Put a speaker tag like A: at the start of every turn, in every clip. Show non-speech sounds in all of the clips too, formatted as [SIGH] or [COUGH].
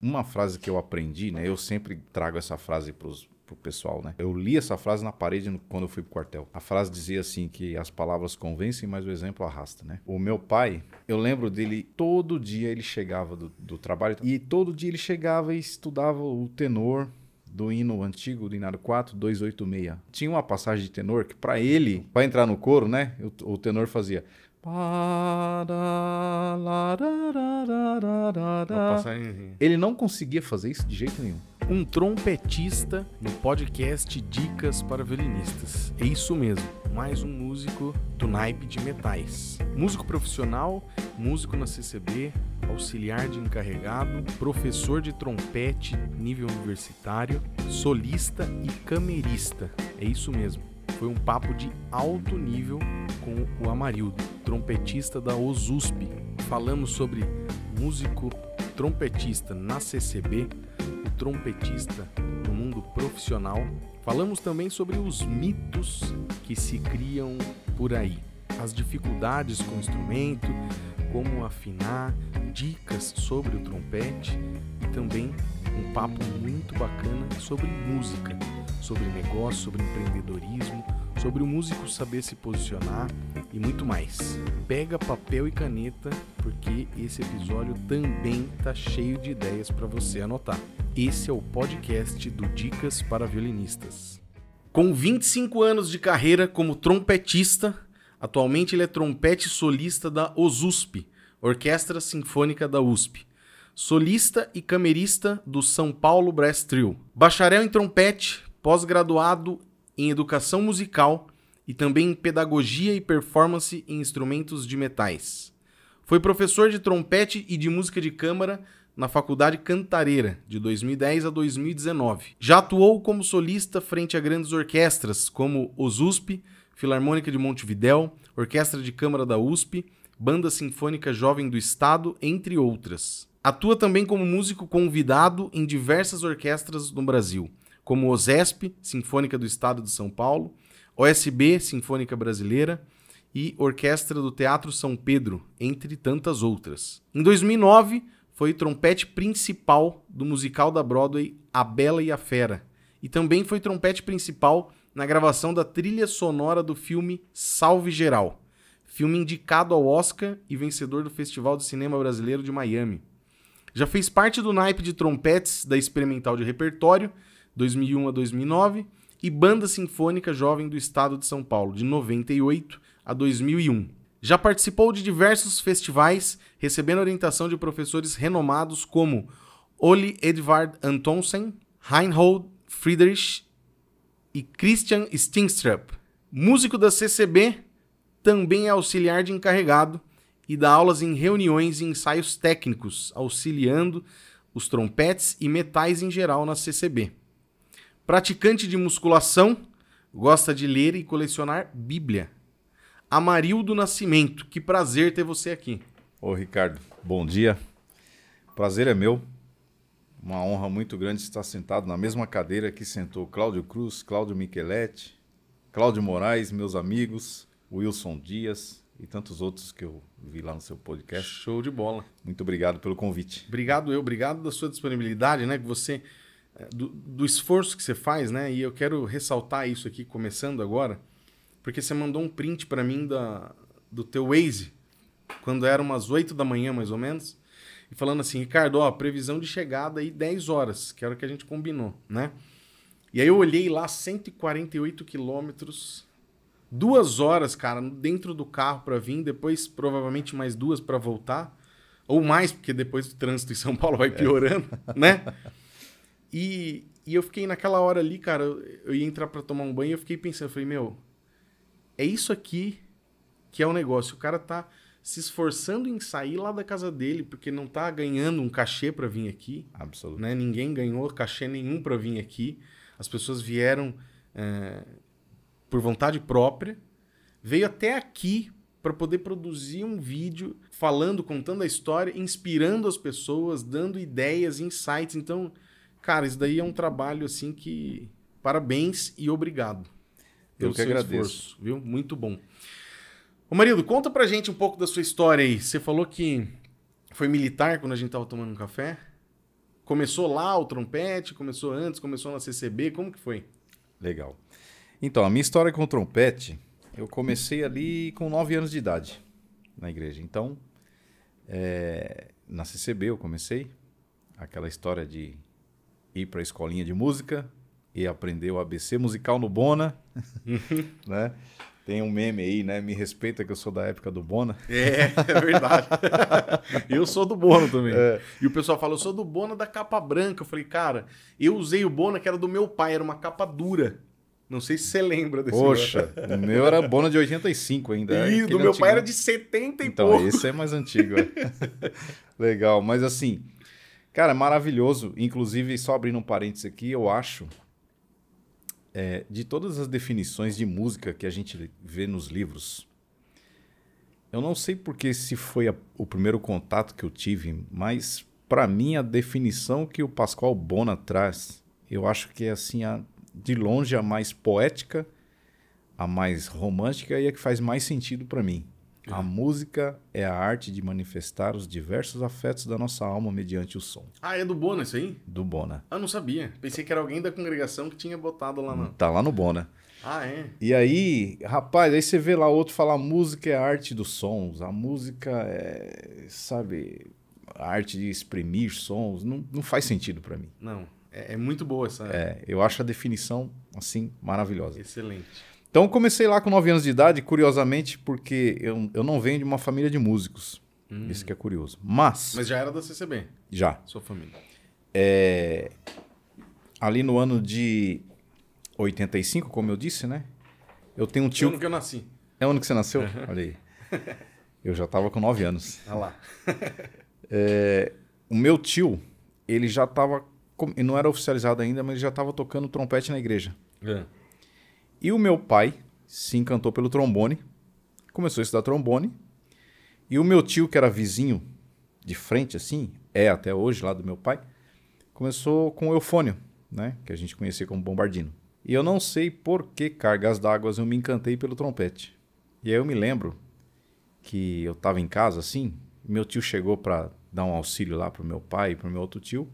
A: Uma frase que eu aprendi, né? Eu sempre trago essa frase para o pessoal, né? Eu li essa frase na parede quando eu fui pro quartel. A frase dizia assim que as palavras convencem, mas o exemplo arrasta, né? O meu pai, eu lembro dele, todo dia ele chegava do, do trabalho e todo dia ele chegava e estudava o tenor do hino antigo, do Inário 4, 286. Tinha uma passagem de tenor que para ele, para entrar no coro, né? O, o tenor fazia
B: ele não conseguia fazer isso de jeito nenhum. Um trompetista no podcast Dicas para Violinistas. É isso mesmo, mais um músico do naipe de metais. Músico profissional, músico na CCB, auxiliar de encarregado, professor de trompete nível universitário, solista e camerista. É isso mesmo. Foi um papo de alto nível com o Amarildo, trompetista da OSUSP. Falamos sobre músico trompetista na CCB, o trompetista no mundo profissional. Falamos também sobre os mitos que se criam por aí, as dificuldades com o instrumento, como afinar, dicas sobre o trompete e também um papo muito bacana sobre música sobre negócio, sobre empreendedorismo, sobre o músico saber se posicionar e muito mais. Pega papel e caneta porque esse episódio também tá cheio de ideias para você anotar. Esse é o podcast do Dicas para Violinistas. Com 25 anos de carreira como trompetista, atualmente ele é trompete solista da OSUSP, Orquestra Sinfônica da USP solista e camerista do São Paulo Brass Trio. Bacharel em trompete, pós-graduado em Educação Musical e também em Pedagogia e Performance em Instrumentos de Metais. Foi professor de trompete e de música de câmara na Faculdade Cantareira, de 2010 a 2019. Já atuou como solista frente a grandes orquestras, como OSUSP, Filarmônica de Montevidéu, Orquestra de Câmara da USP, Banda Sinfônica Jovem do Estado, entre outras. Atua também como músico convidado em diversas orquestras no Brasil, como OSESP, Sinfônica do Estado de São Paulo, OSB, Sinfônica Brasileira e Orquestra do Teatro São Pedro, entre tantas outras. Em 2009, foi trompete principal do musical da Broadway A Bela e a Fera, e também foi trompete principal na gravação da trilha sonora do filme Salve Geral, filme indicado ao Oscar e vencedor do Festival de Cinema Brasileiro de Miami. Já fez parte do naipe de trompetes da Experimental de Repertório 2001 a 2009, e Banda Sinfônica Jovem do Estado de São Paulo, de 98 a 2001. Já participou de diversos festivais, recebendo orientação de professores renomados como Ole Edvard Antonsen, Reinhold Friedrich e Christian Stingstrup. Músico da CCB, também é auxiliar de encarregado e dá aulas em reuniões e ensaios técnicos, auxiliando os trompetes e metais em geral na CCB. Praticante de musculação, gosta de ler e colecionar Bíblia. Amarildo Nascimento, que prazer ter você aqui. Ô Ricardo, bom dia. Prazer é meu.
A: Uma honra muito grande estar sentado na mesma cadeira que sentou Cláudio Cruz, Cláudio Micheletti, Cláudio Moraes, meus amigos, Wilson Dias e tantos outros que eu
B: vi lá no seu podcast. Show de bola. Muito obrigado pelo convite. Obrigado eu, obrigado da sua disponibilidade, né, que você é, do, do, esforço que você faz, né? E eu quero ressaltar isso aqui começando agora, porque você mandou um print para mim da, do teu Waze, quando era umas 8 da manhã mais ou menos, e falando assim, Ricardo, ó, previsão de chegada aí 10 horas, que era o que a gente combinou, né? E aí eu olhei lá 148 quilômetros, duas horas, cara, dentro do carro para vir, depois provavelmente mais duas para voltar, ou mais, porque depois o trânsito em São Paulo vai é. piorando, é. né? E, e eu fiquei naquela hora ali, cara, eu ia entrar para tomar um banho e eu fiquei pensando, eu falei, meu, é isso aqui que é o negócio. O cara tá se esforçando em sair lá da casa dele, porque não tá ganhando um cachê para vir aqui. Absoluto. Né? Ninguém ganhou cachê nenhum para vir aqui. As pessoas vieram é, por vontade própria. Veio até aqui para poder produzir um vídeo falando, contando a história, inspirando as pessoas, dando ideias, insights. Então, Cara, isso daí é um trabalho assim que. Parabéns e obrigado. Eu que agradeço. Esforço, viu? Muito bom. Ô marido, conta pra gente um pouco da sua história aí. Você falou que foi militar quando a gente tava tomando um café. Começou lá o trompete, começou antes, começou na CCB, como que foi? Legal. Então,
A: a minha história com o trompete, eu
B: comecei ali com 9 anos de idade na
A: igreja. Então, é, na CCB eu comecei, aquela história de ir para a escolinha de música e aprender o ABC musical no Bona, [LAUGHS] né? Tem um meme aí, né? Me respeita que eu sou da época do Bona. É, é verdade. [LAUGHS] eu sou do Bona também. É.
B: E o pessoal fala, eu sou do Bona da capa branca. Eu falei, cara, eu usei o Bona que era do meu pai, era uma capa dura. Não sei se você lembra desse Poxa, o meu era Bona
A: de 85 ainda. E do meu antigo. pai era de
B: 70 e então, pouco. Então, esse é mais antigo. É.
A: [LAUGHS] Legal, mas assim, Cara, é maravilhoso. Inclusive, só abrindo um parênteses aqui, eu acho. É, de todas as definições de música que a gente vê nos livros, eu não sei porque se foi a, o primeiro contato que eu tive, mas para mim a definição que o Pascoal Bona traz, eu acho que é assim a, de longe a mais poética, a mais romântica e a que faz mais sentido para mim. A é. música é a arte de manifestar os diversos afetos da nossa alma mediante o som.
B: Ah, é do Bona isso aí? Do Bona. Ah, não sabia. Pensei que era alguém da congregação que tinha botado lá na.
A: Tá lá no Bona. Ah, é? E aí, rapaz, aí você vê lá outro falar música é a arte dos sons. A música é, sabe, a arte de exprimir sons. Não, não faz sentido para mim.
B: Não. É, é muito boa essa. É,
A: eu acho a definição, assim, maravilhosa. Excelente. Então comecei lá com 9 anos de idade, curiosamente, porque eu, eu não venho de uma família de músicos. Hum. Isso que é curioso. Mas. Mas já era da CCB?
B: Já. Sua família.
A: É, ali no ano de 85, como eu disse, né? Eu tenho um tio. É o ano que eu nasci. É o ano que você nasceu? Uhum. Olha aí. Eu já estava com 9 anos. Olha tá lá. [LAUGHS] é, o meu tio, ele já estava. Não era oficializado ainda, mas ele já estava tocando trompete na igreja. É. E o meu pai se encantou pelo trombone, começou a estudar trombone. E o meu tio, que era vizinho de frente, assim, é até hoje lá do meu pai, começou com o eufônio, né? Que a gente conhecia como bombardino. E eu não sei por que cargas d'água eu me encantei pelo trompete. E aí eu me lembro que eu estava em casa assim, meu tio chegou para dar um auxílio lá para o meu pai e para o meu outro tio.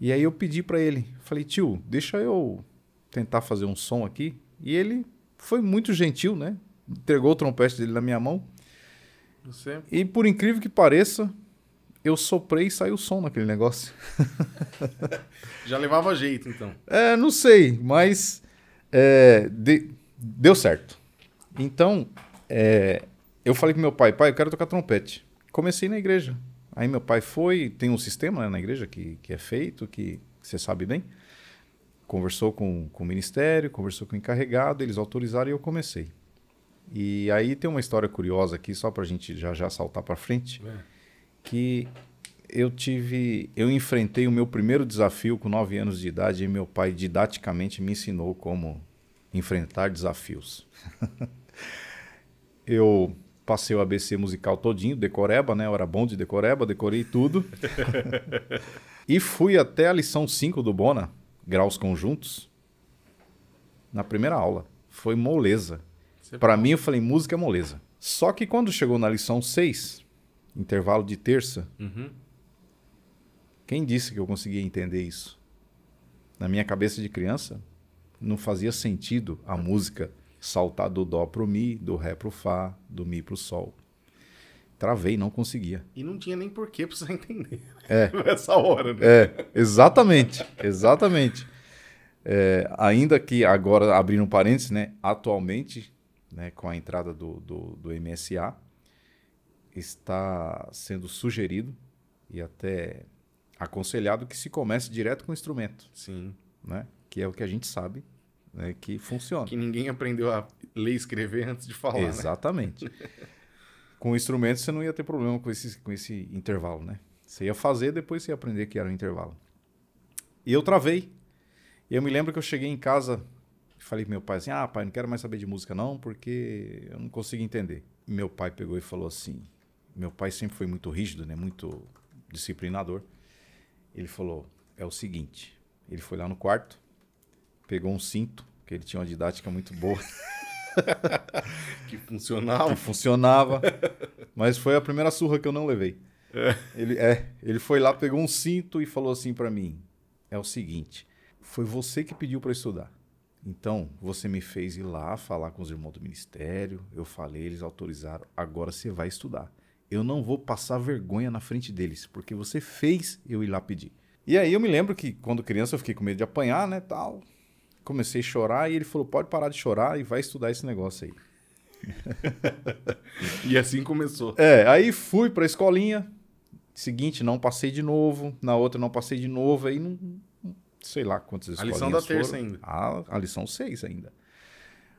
A: E aí eu pedi para ele, falei: "Tio, deixa eu tentar fazer um som aqui e ele foi muito gentil, né? Entregou o trompete dele na minha mão. Você? E por incrível que pareça, eu soprei e saiu o som naquele negócio.
B: [LAUGHS] Já levava jeito, então.
A: É, não sei, mas é, de, deu certo. Então, é, eu falei com meu pai, pai, eu quero tocar trompete. Comecei na igreja. Aí meu pai foi, tem um sistema né, na igreja que, que é feito, que você sabe bem conversou com, com o ministério, conversou com o encarregado, eles autorizaram e eu comecei. E aí tem uma história curiosa aqui, só para a gente já já saltar para frente, é. que eu tive, eu enfrentei o meu primeiro desafio com 9 anos de idade e meu pai didaticamente me ensinou como enfrentar desafios. [LAUGHS] eu passei o ABC musical todinho, decoreba, né? Eu era bom de decoreba, decorei tudo.
B: [LAUGHS]
A: e fui até a lição 5 do Bona graus conjuntos na primeira aula. Foi moleza. Para mim, eu falei, música é moleza. Só que quando chegou na lição 6, intervalo de terça, uhum. quem disse que eu conseguia entender isso? Na minha cabeça de criança, não fazia sentido a música saltar do dó pro mi, do ré pro fá, do mi pro sol. Travei, não conseguia.
B: E não tinha nem porquê precisar entender. Né? É. Nessa [LAUGHS] hora, né? É,
A: exatamente. Exatamente. É, ainda que agora, abrindo um parênteses, né? Atualmente, né, com a entrada do, do, do MSA, está sendo sugerido e até aconselhado que se comece direto com o instrumento. Sim. Né? Que é o que a gente sabe né, que funciona. Que
B: ninguém aprendeu a ler e escrever antes de falar. Né? Exatamente. Né? [LAUGHS]
A: com instrumentos você não ia ter problema com esse, com esse intervalo, né? Você ia fazer, depois você ia aprender que era um intervalo. E eu travei. E eu me lembro que eu cheguei em casa e falei pro meu pai assim: Ah, pai, não quero mais saber de música não, porque eu não consigo entender. E meu pai pegou e falou assim: Meu pai sempre foi muito rígido, né? Muito disciplinador. Ele falou: É o seguinte. Ele foi lá no quarto, pegou um cinto, que ele tinha uma didática muito boa. [LAUGHS]
B: [LAUGHS] que funcionava. Que funcionava.
A: Mas foi a primeira surra que eu não levei. É. Ele, é, ele foi lá, pegou um cinto e falou assim para mim: É o seguinte, foi você que pediu para estudar. Então, você me fez ir lá falar com os irmãos do ministério, eu falei, eles autorizaram, agora você vai estudar. Eu não vou passar vergonha na frente deles, porque você fez eu ir lá pedir. E aí eu me lembro que quando criança eu fiquei com medo de apanhar, né, tal comecei a chorar e ele falou: pode parar de chorar e vai estudar esse negócio aí.
B: [LAUGHS] e assim começou. É,
A: aí fui para a escolinha. Seguinte, não passei de novo. Na outra, não passei de novo. Aí não. Sei lá quantas escolas. A lição da terça foram. ainda. A, ah, a lição 6 ainda.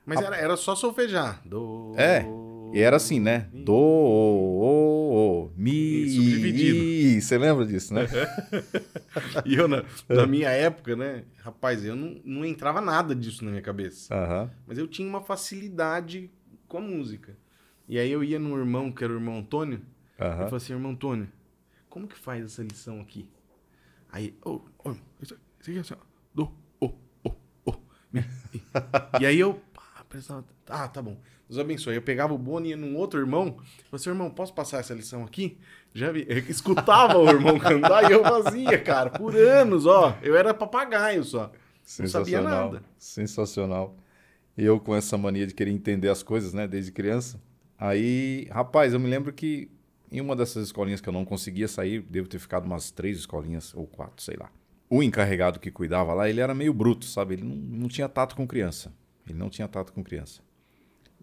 B: Mas a... era, era só solfejar. Do...
A: É. E era assim, né? Do, o, o, mi, subdividido. Você lembra disso, né?
B: [LAUGHS] e eu, na, na, minha época, né? Rapaz, eu não, não entrava nada disso na minha cabeça. Uhum. Mas eu tinha uma facilidade com a música. E aí eu ia no irmão, que era o irmão Antônio. Uhum. Eu falei assim, irmão Antônio, como que faz essa lição aqui? Aí, ô, oh, oh, isso aqui é assim, do, ô, o. ô. [LAUGHS] E aí eu, pá, prestava, ah, tá bom. Deus abençoe. Eu pegava o Boni e ia num outro irmão, falei assim, irmão, posso passar essa lição aqui? Já vi. Eu escutava o irmão [LAUGHS] cantar e eu fazia, cara, por anos, ó. Eu era papagaio só. Não sabia nada.
A: Sensacional. Eu com essa mania de querer entender as coisas, né, desde criança. Aí, rapaz, eu me lembro que em uma dessas escolinhas que eu não conseguia sair, devo ter ficado umas três escolinhas ou quatro, sei lá. O encarregado que cuidava lá, ele era meio bruto, sabe? Ele não, não tinha tato com criança. Ele não tinha tato com criança.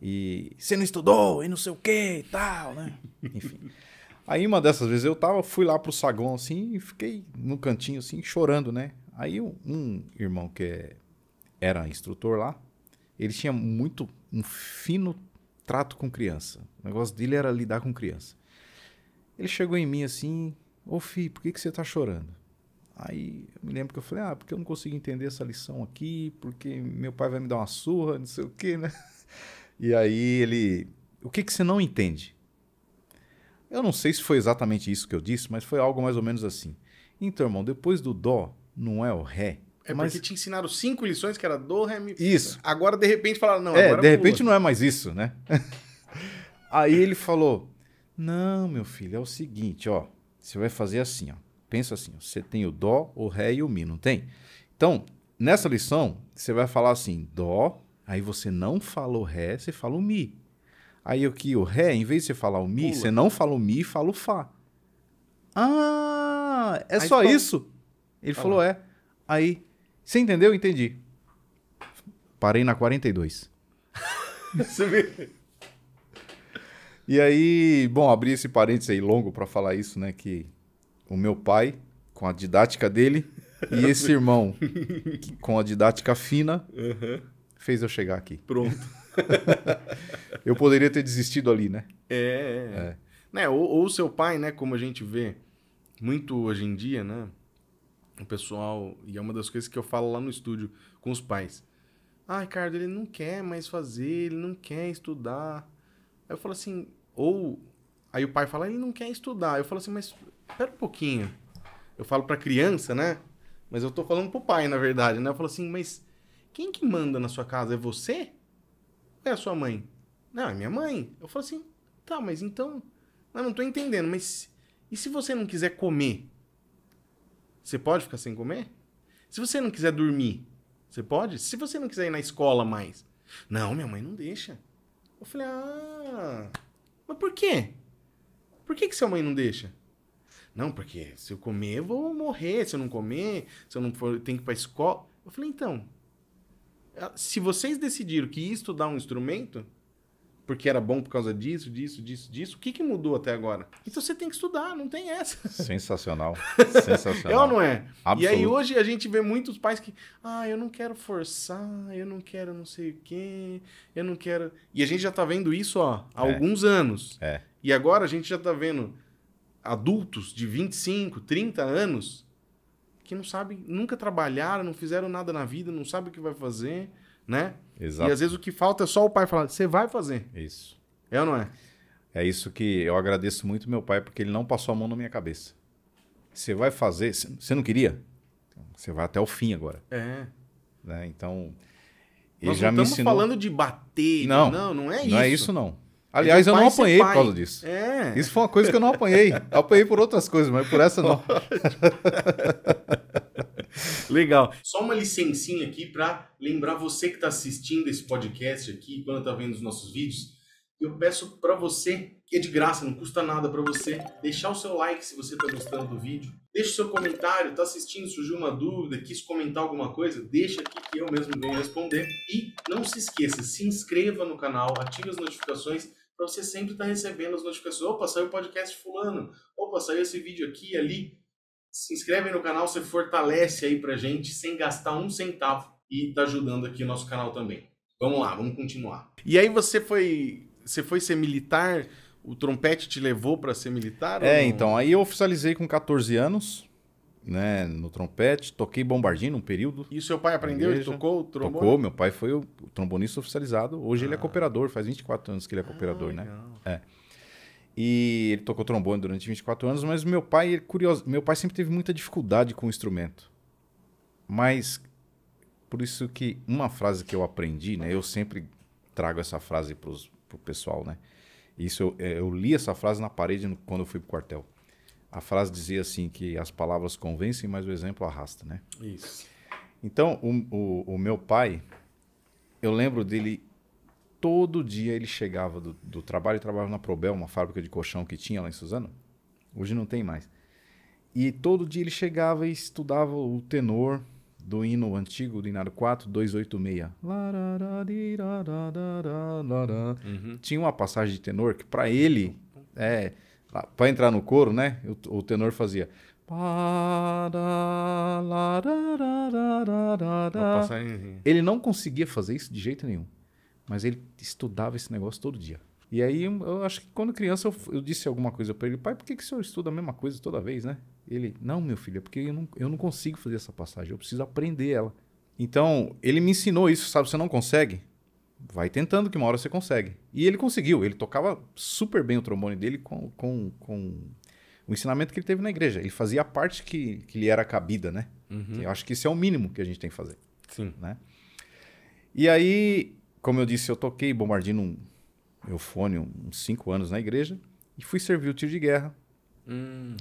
A: E você não estudou e não sei o que e tal, né? [LAUGHS] Enfim. Aí uma dessas vezes eu tava, fui lá pro saguão assim e fiquei no cantinho assim, chorando, né? Aí um, um irmão que é, era instrutor lá, ele tinha muito um fino trato com criança. O negócio dele era lidar com criança. Ele chegou em mim assim, ô filho, por que, que você tá chorando? Aí eu me lembro que eu falei, ah, porque eu não consigo entender essa lição aqui, porque meu pai vai me dar uma surra, não sei o quê, né? E aí ele. O que, que você não entende? Eu não sei se foi exatamente isso que eu disse, mas foi algo mais ou menos assim. Então, irmão, depois do dó, não é o ré.
B: É mas... porque te ensinaram cinco lições que era dó, ré, mi. Isso. Agora, de repente, falaram, não, é, de repente não
A: é mais isso, né? [LAUGHS] aí ele falou, não, meu filho, é o seguinte, ó. Você vai fazer assim, ó. Pensa assim, ó, você tem o dó, o ré e o mi, não tem? Então, nessa lição, você vai falar assim, dó, Aí você não fala o ré, você fala o mi. Aí aqui o ré, em vez de você falar o mi, Pula. você não fala o mi, fala o fá. Ah, é Aí só fala... isso? Ele falou, é. Aí, você entendeu? Entendi. Parei na 42.
B: [LAUGHS]
A: e aí, bom, abri esse parênteses aí longo para falar isso, né? Que o meu pai, com a didática dele, e [LAUGHS] esse irmão, que, com a didática fina, uhum fez eu chegar aqui. Pronto. [LAUGHS] eu poderia ter desistido ali, né? É. é. é.
B: Né, ou, o seu pai, né? Como a gente vê muito hoje em dia, né? O pessoal, e é uma das coisas que eu falo lá no estúdio com os pais. Ah, Ricardo, ele não quer mais fazer, ele não quer estudar. Aí eu falo assim, ou. Aí o pai fala, ele não quer estudar. Eu falo assim, mas espera um pouquinho. Eu falo pra criança, né? Mas eu tô falando pro pai, na verdade, né? Eu falo assim, mas quem que manda na sua casa? É você? Ou é a sua mãe? Não, é minha mãe. Eu falo assim, tá, mas então. Eu não tô entendendo, mas. E se você não quiser comer? Você pode ficar sem comer? Se você não quiser dormir, você pode? Se você não quiser ir na escola mais. Não, minha mãe não deixa. Eu falei, ah. Mas por quê? Por que, que sua mãe não deixa? Não, porque se eu comer, eu vou morrer. Se eu não comer, se eu não for, eu tenho que ir pra escola. Eu falei, então, ah, se vocês decidiram que estudar um instrumento, porque era bom por causa disso, disso, disso, disso. O que, que mudou até agora? Então você tem que estudar, não tem essa. Sensacional. [LAUGHS] Sensacional. É ou não é? Absoluto. E aí hoje a gente vê muitos pais que, ah, eu não quero forçar, eu não quero não sei o quê, eu não quero. E a gente já tá vendo isso, ó, há é. alguns anos. É. E agora a gente já tá vendo adultos de 25, 30 anos que não sabem, nunca trabalharam, não fizeram nada na vida, não sabem o que vai fazer, né? Exato. E às vezes o que falta é só o pai falar, você vai fazer. Isso. É ou não é? É isso que eu agradeço
A: muito meu pai, porque ele não passou a mão na minha cabeça. Você vai fazer, você não queria? Você vai até o fim agora. É. Né? Então, ele Nós já não me estamos falando
B: de bater. Não, não, não é não é isso. Não é isso, não. Aliás, é eu não apanhei por causa disso. É. Isso foi uma coisa que eu não apanhei.
A: Eu apanhei por outras coisas, mas por essa não. [LAUGHS] Legal.
B: Só uma licencinha aqui para lembrar você que está assistindo esse podcast aqui, quando está vendo os nossos vídeos, eu peço para você, que é de graça, não custa nada para você, deixar o seu like se você está gostando do vídeo. Deixa o seu comentário, está assistindo, surgiu uma dúvida, quis comentar alguma coisa, deixa aqui que eu mesmo venho responder. E não se esqueça, se inscreva no canal, ative as notificações para então, você sempre estar tá recebendo as notificações. Opa, saiu o podcast fulano. Opa, saiu esse vídeo aqui, ali. Se inscreve no canal, você fortalece aí pra gente sem gastar um centavo e tá ajudando aqui o nosso canal também. Vamos lá, vamos continuar. E aí você foi, você foi ser militar? O trompete te levou para ser militar? É, então,
A: aí eu oficializei com 14 anos né, no trompete, toquei bombardino um período.
B: E seu pai aprendeu e tocou o trombone? Tocou, meu
A: pai foi o trombonista oficializado. Hoje ah. ele é ah. cooperador, faz 24 anos que ele é cooperador, ah, né? É. E ele tocou trombone durante 24 anos, mas meu pai, ele, curioso, meu pai sempre teve muita dificuldade com o instrumento. Mas por isso que uma frase que eu aprendi, né, eu sempre trago essa frase para o pro pessoal, né? Isso eu, é, eu, li essa frase na parede quando eu fui pro quartel. A frase dizia assim que as palavras convencem, mas o exemplo arrasta, né? Isso. Então, o, o, o meu pai, eu lembro dele todo dia ele chegava do, do trabalho, trabalhava na Probel, uma fábrica de colchão que tinha lá em Suzano. Hoje não tem mais. E todo dia ele chegava e estudava o tenor do hino antigo, do Inário 4, 286. Uhum. Tinha uma passagem de tenor que para ele é ah, para entrar no coro, né? O, o tenor fazia. Ele não conseguia fazer isso de jeito nenhum. Mas ele estudava esse negócio todo dia. E aí, eu acho que quando criança, eu, eu disse alguma coisa para ele. Pai, por que, que o senhor estuda a mesma coisa toda vez, né? Ele, não, meu filho, é porque eu não, eu não consigo fazer essa passagem. Eu preciso aprender ela. Então, ele me ensinou isso, sabe? Você não consegue? vai tentando que uma hora você consegue. E ele conseguiu, ele tocava super bem o trombone dele com, com, com o ensinamento que ele teve na igreja. Ele fazia a parte que, que lhe era cabida, né? Uhum. Eu acho que isso é o mínimo que a gente tem que fazer. Sim. Né? E aí, como eu disse, eu toquei bombardino um eufone uns 5 anos na igreja
B: e fui servir o tiro de guerra. Hum.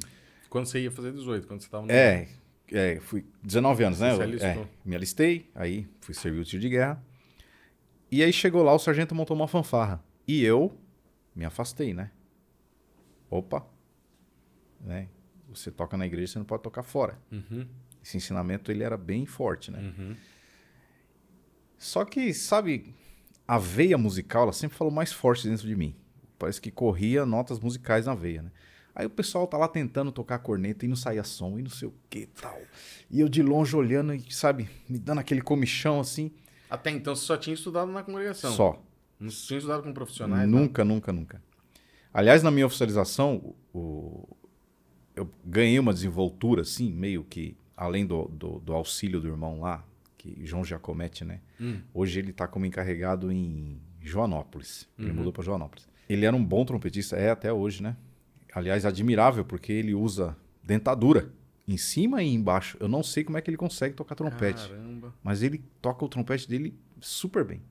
B: Quando você ia fazer 18, quando você estava no... É,
A: é, fui 19 anos, né? Eu, é, me alistei, aí fui servir o tiro de guerra. E aí chegou lá, o sargento montou uma fanfarra. E eu me afastei, né? Opa! Né? Você toca na igreja, você não pode tocar fora. Uhum. Esse ensinamento ele era bem forte, né? Uhum. Só que, sabe, a veia musical ela sempre falou mais forte dentro de mim. Parece que corria notas musicais na veia, né? Aí o pessoal tá lá tentando tocar a corneta e não saía som e não sei o que tal. E eu de longe olhando e, sabe, me dando aquele comichão assim.
B: Até então você só tinha estudado na congregação? Só. Não tinha estudado com profissionais? Né? Nunca,
A: nunca, nunca. Aliás, na minha oficialização, o... eu ganhei uma desenvoltura, assim, meio que além do, do, do auxílio do irmão lá, que João Giacometti, né? Hum. Hoje ele está como encarregado em Joanópolis. Ele uhum. mudou para Joanópolis. Ele era um bom trompetista, é até hoje, né? Aliás, admirável, porque ele usa dentadura em cima e embaixo. Eu não sei como é que ele consegue tocar trompete. Caramba. Mas ele toca o trompete dele super bem.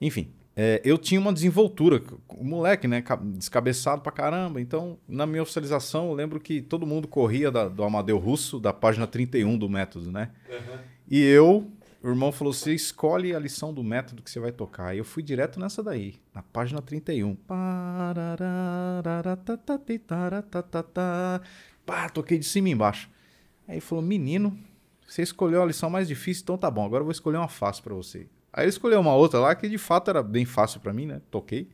A: Enfim, é, eu tinha uma desenvoltura, o moleque, né? Descabeçado pra caramba. Então, na minha oficialização, eu lembro que todo mundo corria da, do Amadeu Russo, da página 31 do método, né? Uhum. E eu, o irmão falou: você escolhe a lição do método que você vai tocar. E eu fui direto nessa daí, na página 31. Pá, toquei de cima e embaixo. Aí ele falou: Menino, você escolheu a lição mais difícil, então tá bom, agora eu vou escolher uma fácil para você. Aí ele escolheu uma outra lá que de fato era bem fácil para mim, né? Toquei.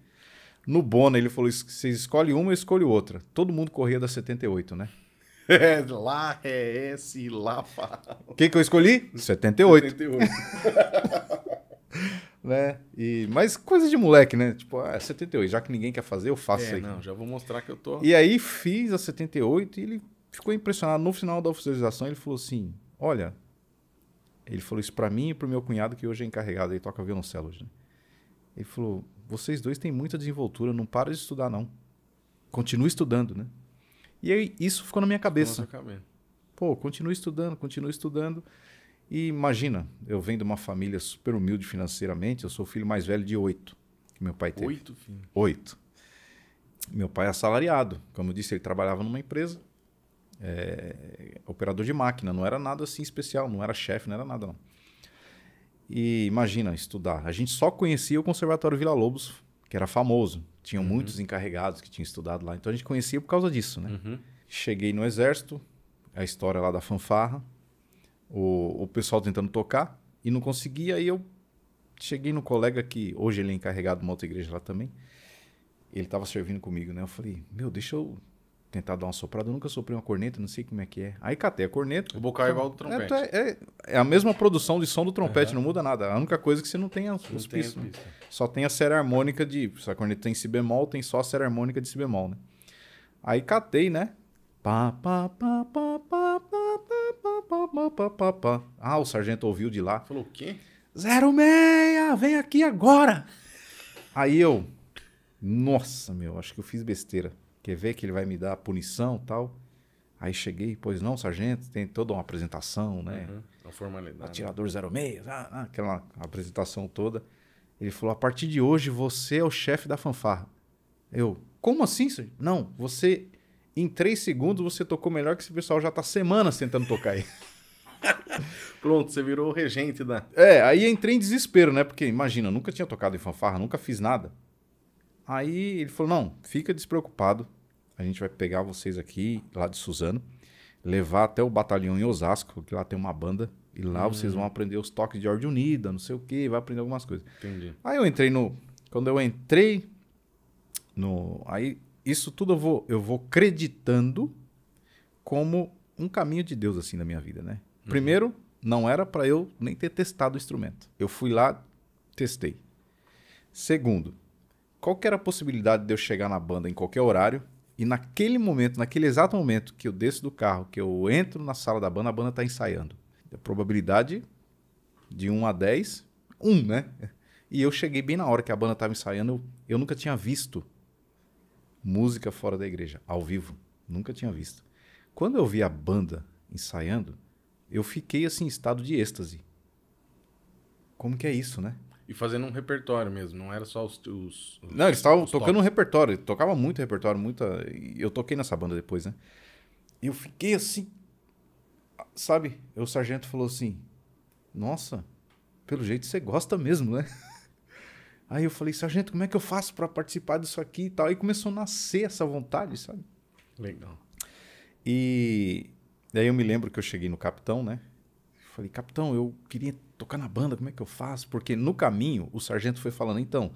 A: No Bona, ele falou: vocês escolhem uma, eu escolho outra. Todo mundo corria da 78, né? [LAUGHS]
B: É, lá é esse, lá O que, que eu escolhi? 78. 78.
A: [LAUGHS] né? E, mas coisa de moleque, né? Tipo, ah, 78, é já que ninguém quer fazer, eu faço é, aí. Não, já vou mostrar que eu tô. E aí fiz a 78 e ele ficou impressionado. No final da oficialização, ele falou assim: Olha, ele falou isso para mim e pro meu cunhado, que hoje é encarregado, ele toca violoncelo hoje. Né? Ele falou: Vocês dois têm muita desenvoltura, não para de estudar, não. Continue estudando, né? E aí, isso ficou na minha cabeça. Pô, continue estudando, continue estudando. E imagina, eu venho de uma família super humilde financeiramente, eu sou o filho mais velho de oito que meu pai teve. Oito filhos? Oito. Meu pai é assalariado. Como eu disse, ele trabalhava numa empresa, é, operador de máquina, não era nada assim especial, não era chefe, não era nada não. E imagina estudar. A gente só conhecia o Conservatório Vila Lobos, que era famoso. Tinham uhum. muitos encarregados que tinham estudado lá. Então a gente conhecia por causa disso, né? Uhum. Cheguei no exército, a história lá da fanfarra o, o pessoal tentando tocar e não conseguia. Aí eu cheguei no colega que hoje ele é encarregado de uma outra igreja lá também. Ele estava servindo comigo, né? Eu falei, meu, deixa eu tentar dar uma soprada. Eu nunca soprei uma corneta, não sei como é que é. Aí catei a corneta. O bocal é igual do então, é, trompete. É, é, é, a mesma produção de som do trompete, uhum. não muda nada. A única coisa é que você não tem os, os né? Só tem a série harmônica de. Se a corneta tem si bemol, tem só a série harmônica de si bemol, né? Aí catei, né? Pá, pá, pá, pá, pá, pá. Ah, o sargento ouviu de lá. Falou, o quê? 06, vem aqui agora. Aí eu, nossa, meu, acho que eu fiz besteira. Quer ver que ele vai me dar punição tal? Aí cheguei, pois não, sargento, tem toda uma apresentação, né? Uhum,
B: uma formalidade. Atirador 06, ah,
A: ah, aquela apresentação toda. Ele falou: a partir de hoje você é o chefe da fanfarra. Eu, como assim, sargento? Não, você em três segundos você tocou melhor que esse pessoal já tá semanas tentando tocar aí.
B: [LAUGHS] Pronto, você virou o regente da.
A: É, aí entrei em desespero, né? Porque imagina, eu nunca tinha tocado em fanfarra, nunca fiz nada. Aí ele falou: não, fica despreocupado. A gente vai pegar vocês aqui, lá de Suzano, levar até o batalhão em Osasco, que lá tem uma banda, e lá hum. vocês vão aprender os toques de ordem unida, não sei o que, vai aprender algumas coisas. Entendi. Aí eu entrei no. Quando eu entrei no. Aí isso tudo eu vou, eu vou creditando como um caminho de Deus assim na minha vida, né? Uhum. Primeiro, não era para eu nem ter testado o instrumento. Eu fui lá, testei. Segundo, qual que era a possibilidade de eu chegar na banda em qualquer horário e naquele momento, naquele exato momento que eu desço do carro, que eu entro na sala da banda, a banda está ensaiando. A probabilidade de 1 a 10, 1, né? E eu cheguei bem na hora que a banda estava ensaiando, eu, eu nunca tinha visto música fora da igreja, ao vivo. Nunca tinha visto. Quando eu vi a banda ensaiando, eu fiquei assim, em estado de êxtase. Como que é isso, né?
B: E fazendo um repertório mesmo, não era só os. os, os não, eles estavam tocando um
A: repertório, tocava muito repertório, muita. Eu toquei nessa banda depois, né? Eu fiquei assim. Sabe? O sargento falou assim: Nossa, pelo jeito você gosta mesmo, né? Aí eu falei, sargento, como é que eu faço para participar disso aqui e tal? Aí começou a nascer essa vontade, sabe? Legal. E daí eu me lembro que eu cheguei no capitão, né? Falei, capitão, eu queria tocar na banda, como é que eu faço? Porque no caminho o sargento foi falando, então,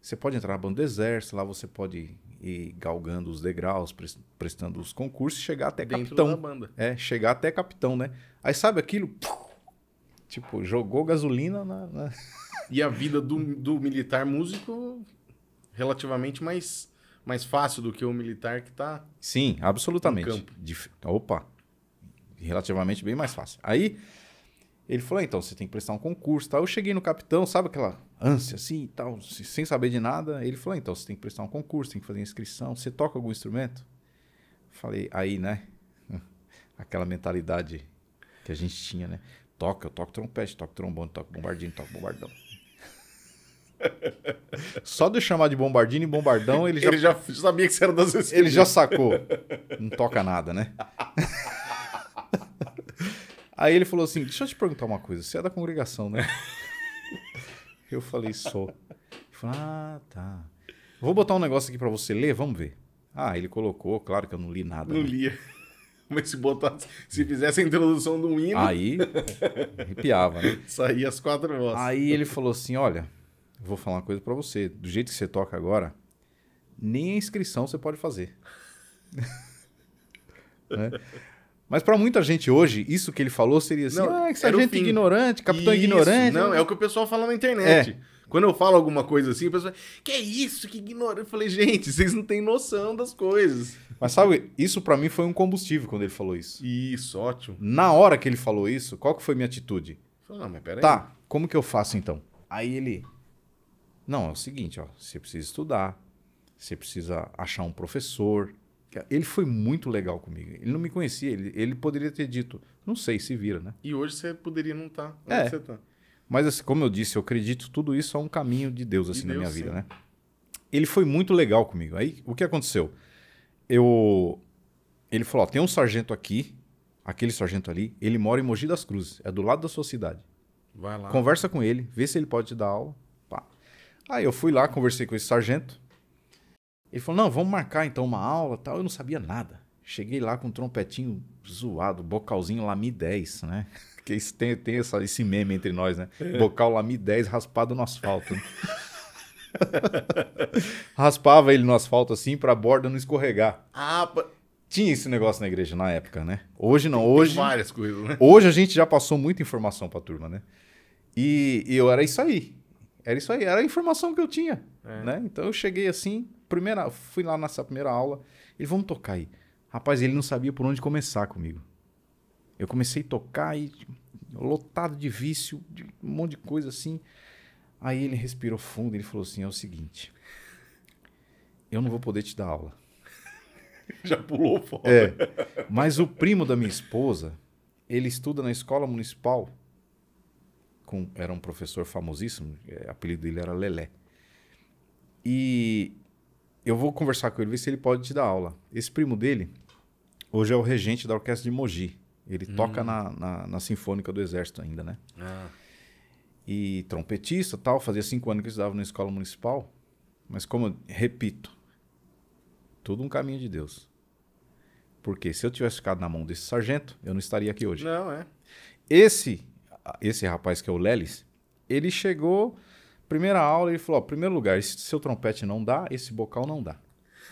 A: você pode entrar na banda do exército, lá você pode ir galgando os degraus, prestando os concursos e chegar até Dentro capitão. Da banda. É, chegar até capitão, né? Aí sabe aquilo? Tipo, jogou gasolina na... na...
B: E a vida do, do militar músico relativamente mais, mais fácil do que o militar que está.
A: Sim, absolutamente. Dif... Opa! Relativamente bem mais fácil. Aí ele falou: ah, então, você tem que prestar um concurso. Tá? Eu cheguei no capitão, sabe aquela ânsia assim e tal, sem saber de nada. Ele falou: ah, então, você tem que prestar um concurso, tem que fazer inscrição. Você toca algum instrumento? Falei, aí, né? [LAUGHS] Aquela mentalidade que a gente tinha, né? toco, eu toco trompete, toco trombone, toco bombardino, toco bombardão. [LAUGHS] Só de eu chamar de bombardino e bombardão, ele já, ele já
B: sabia que você era das Ele já sacou. Não toca nada,
A: né? Aí ele falou assim: Deixa eu te perguntar uma coisa. Você é da congregação, né? Eu falei: Sou. Ele falou: Ah, tá. Vou botar um negócio aqui para você ler, vamos ver. Ah, ele colocou, claro que eu não li nada. Não né?
B: lia. Mas se botasse, se fizesse a introdução do hino. Aí arrepiava, né? [LAUGHS] Saía as quatro vozes. Aí ele
A: falou assim: olha, vou falar uma coisa para você. Do jeito que você toca agora, nem a inscrição você pode fazer. [LAUGHS] Né? Mas para muita gente hoje, isso que ele falou seria assim: não, ah, que gente ignorante, capitão ignorante. não, é o que o
B: pessoal fala na internet. É. Quando eu falo alguma coisa assim, a pessoa que é isso, que ignora. Eu falei, gente, vocês não têm noção das coisas.
A: Mas sabe, isso para mim foi um combustível quando ele falou isso.
B: Isso, ótimo.
A: Na hora que ele falou isso, qual que foi minha atitude?
B: Falei, não, mas peraí. Tá,
A: como que eu faço então? Aí ele, não, é o seguinte, ó, você precisa estudar, você precisa achar um professor. Ele foi muito legal comigo. Ele não me conhecia, ele, ele poderia ter dito, não sei, se vira, né?
B: E hoje você poderia não estar. Tá. É. Onde é. você tá?
A: Mas, assim, como eu disse, eu acredito tudo isso é um caminho de Deus, assim, de Deus, na minha vida, né? Ele foi muito legal comigo. Aí, o que aconteceu? Eu... Ele falou, tem um sargento aqui, aquele sargento ali, ele mora em Mogi das Cruzes, é do lado da sua cidade. Vai lá. Conversa com ele, vê se ele pode te dar aula. Pá. Aí eu fui lá, conversei com esse sargento. Ele falou, não, vamos marcar então uma aula tal. Eu não sabia nada. Cheguei lá com um trompetinho zoado, bocalzinho lá mi 10, né? que tem, tem essa, esse meme entre nós, né? É. Bocal Lami 10 raspado no asfalto. Né? [LAUGHS] Raspava ele no asfalto assim pra borda não escorregar. Ah, Tinha esse negócio na igreja na época, né? Hoje não, tem, hoje. Tem várias coisas, né? Hoje a gente já passou muita informação pra turma, né? E, e eu era isso aí. Era isso aí, era a informação que eu tinha. É. Né? Então eu cheguei assim, primeira, fui lá nessa primeira aula, ele vamos tocar aí. Rapaz, ele não sabia por onde começar comigo. Eu comecei a tocar e lotado de vício, de um monte de coisa assim. Aí ele respirou fundo e ele falou assim: é o seguinte, eu não vou poder te dar aula. [LAUGHS] Já pulou fora. É, mas o primo da minha esposa, ele estuda na escola municipal. Com, era um professor famosíssimo, é, apelido dele era Lelé. E eu vou conversar com ele, ver se ele pode te dar aula. Esse primo dele, hoje é o regente da orquestra de Mogi. Ele hum. toca na, na, na, Sinfônica do Exército ainda, né? Ah. E trompetista tal. Fazia cinco anos que eu estudava na escola municipal. Mas como eu repito, tudo um caminho de Deus. Porque se eu tivesse ficado na mão desse sargento, eu não estaria aqui hoje. Não, é. Esse, esse rapaz que é o Lelis, ele chegou, primeira aula, ele falou: ó, primeiro lugar, esse seu trompete não dá, esse bocal não dá.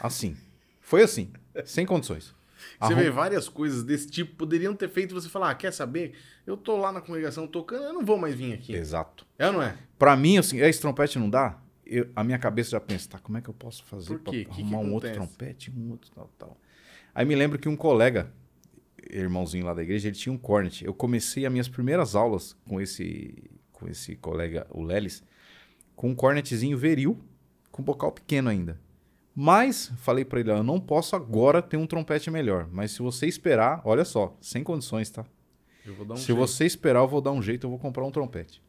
A: Assim. Foi assim, sem condições. Você Arrum... vê
B: várias coisas desse tipo poderiam ter feito você falar, ah, quer saber? Eu tô lá na congregação tocando, eu não vou mais vir aqui. Exato. É ou não é?
A: Para mim, assim, é, esse trompete não dá? Eu, a minha cabeça já pensa, tá, como é que eu posso fazer para arrumar que um outro
B: trompete, um outro tal,
A: tal. Aí me lembro que um colega, irmãozinho lá da igreja, ele tinha um cornet. Eu comecei as minhas primeiras aulas com esse com esse colega, o Lelis, com um cornetzinho veril, com um bocal pequeno ainda. Mas falei para ele, eu não posso agora ter um trompete melhor, mas se você esperar, olha só, sem condições, tá? Um se jeito. você esperar, eu vou dar um jeito, eu vou comprar um trompete.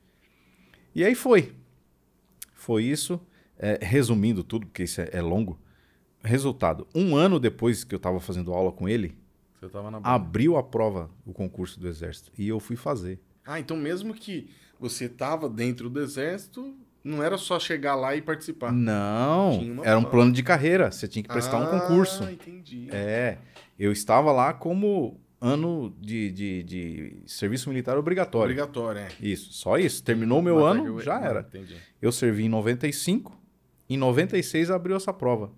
A: E aí foi. Foi isso. É, resumindo tudo, porque isso é, é, longo. Resultado: um ano depois que eu estava fazendo aula com ele, abriu a prova, o concurso do Exército. E eu fui fazer.
B: Ah, então mesmo que você tava dentro do Exército, não era só chegar lá e participar.
A: Não, era um plano de carreira. Você tinha que prestar ah, um concurso. Ah, entendi. É, eu estava lá como ano de, de, de serviço militar obrigatório. Obrigatório, é. Isso, só isso. Terminou o meu Mas ano, eu... já ah, era. entendi. Eu servi em 95, em 96 abriu essa prova.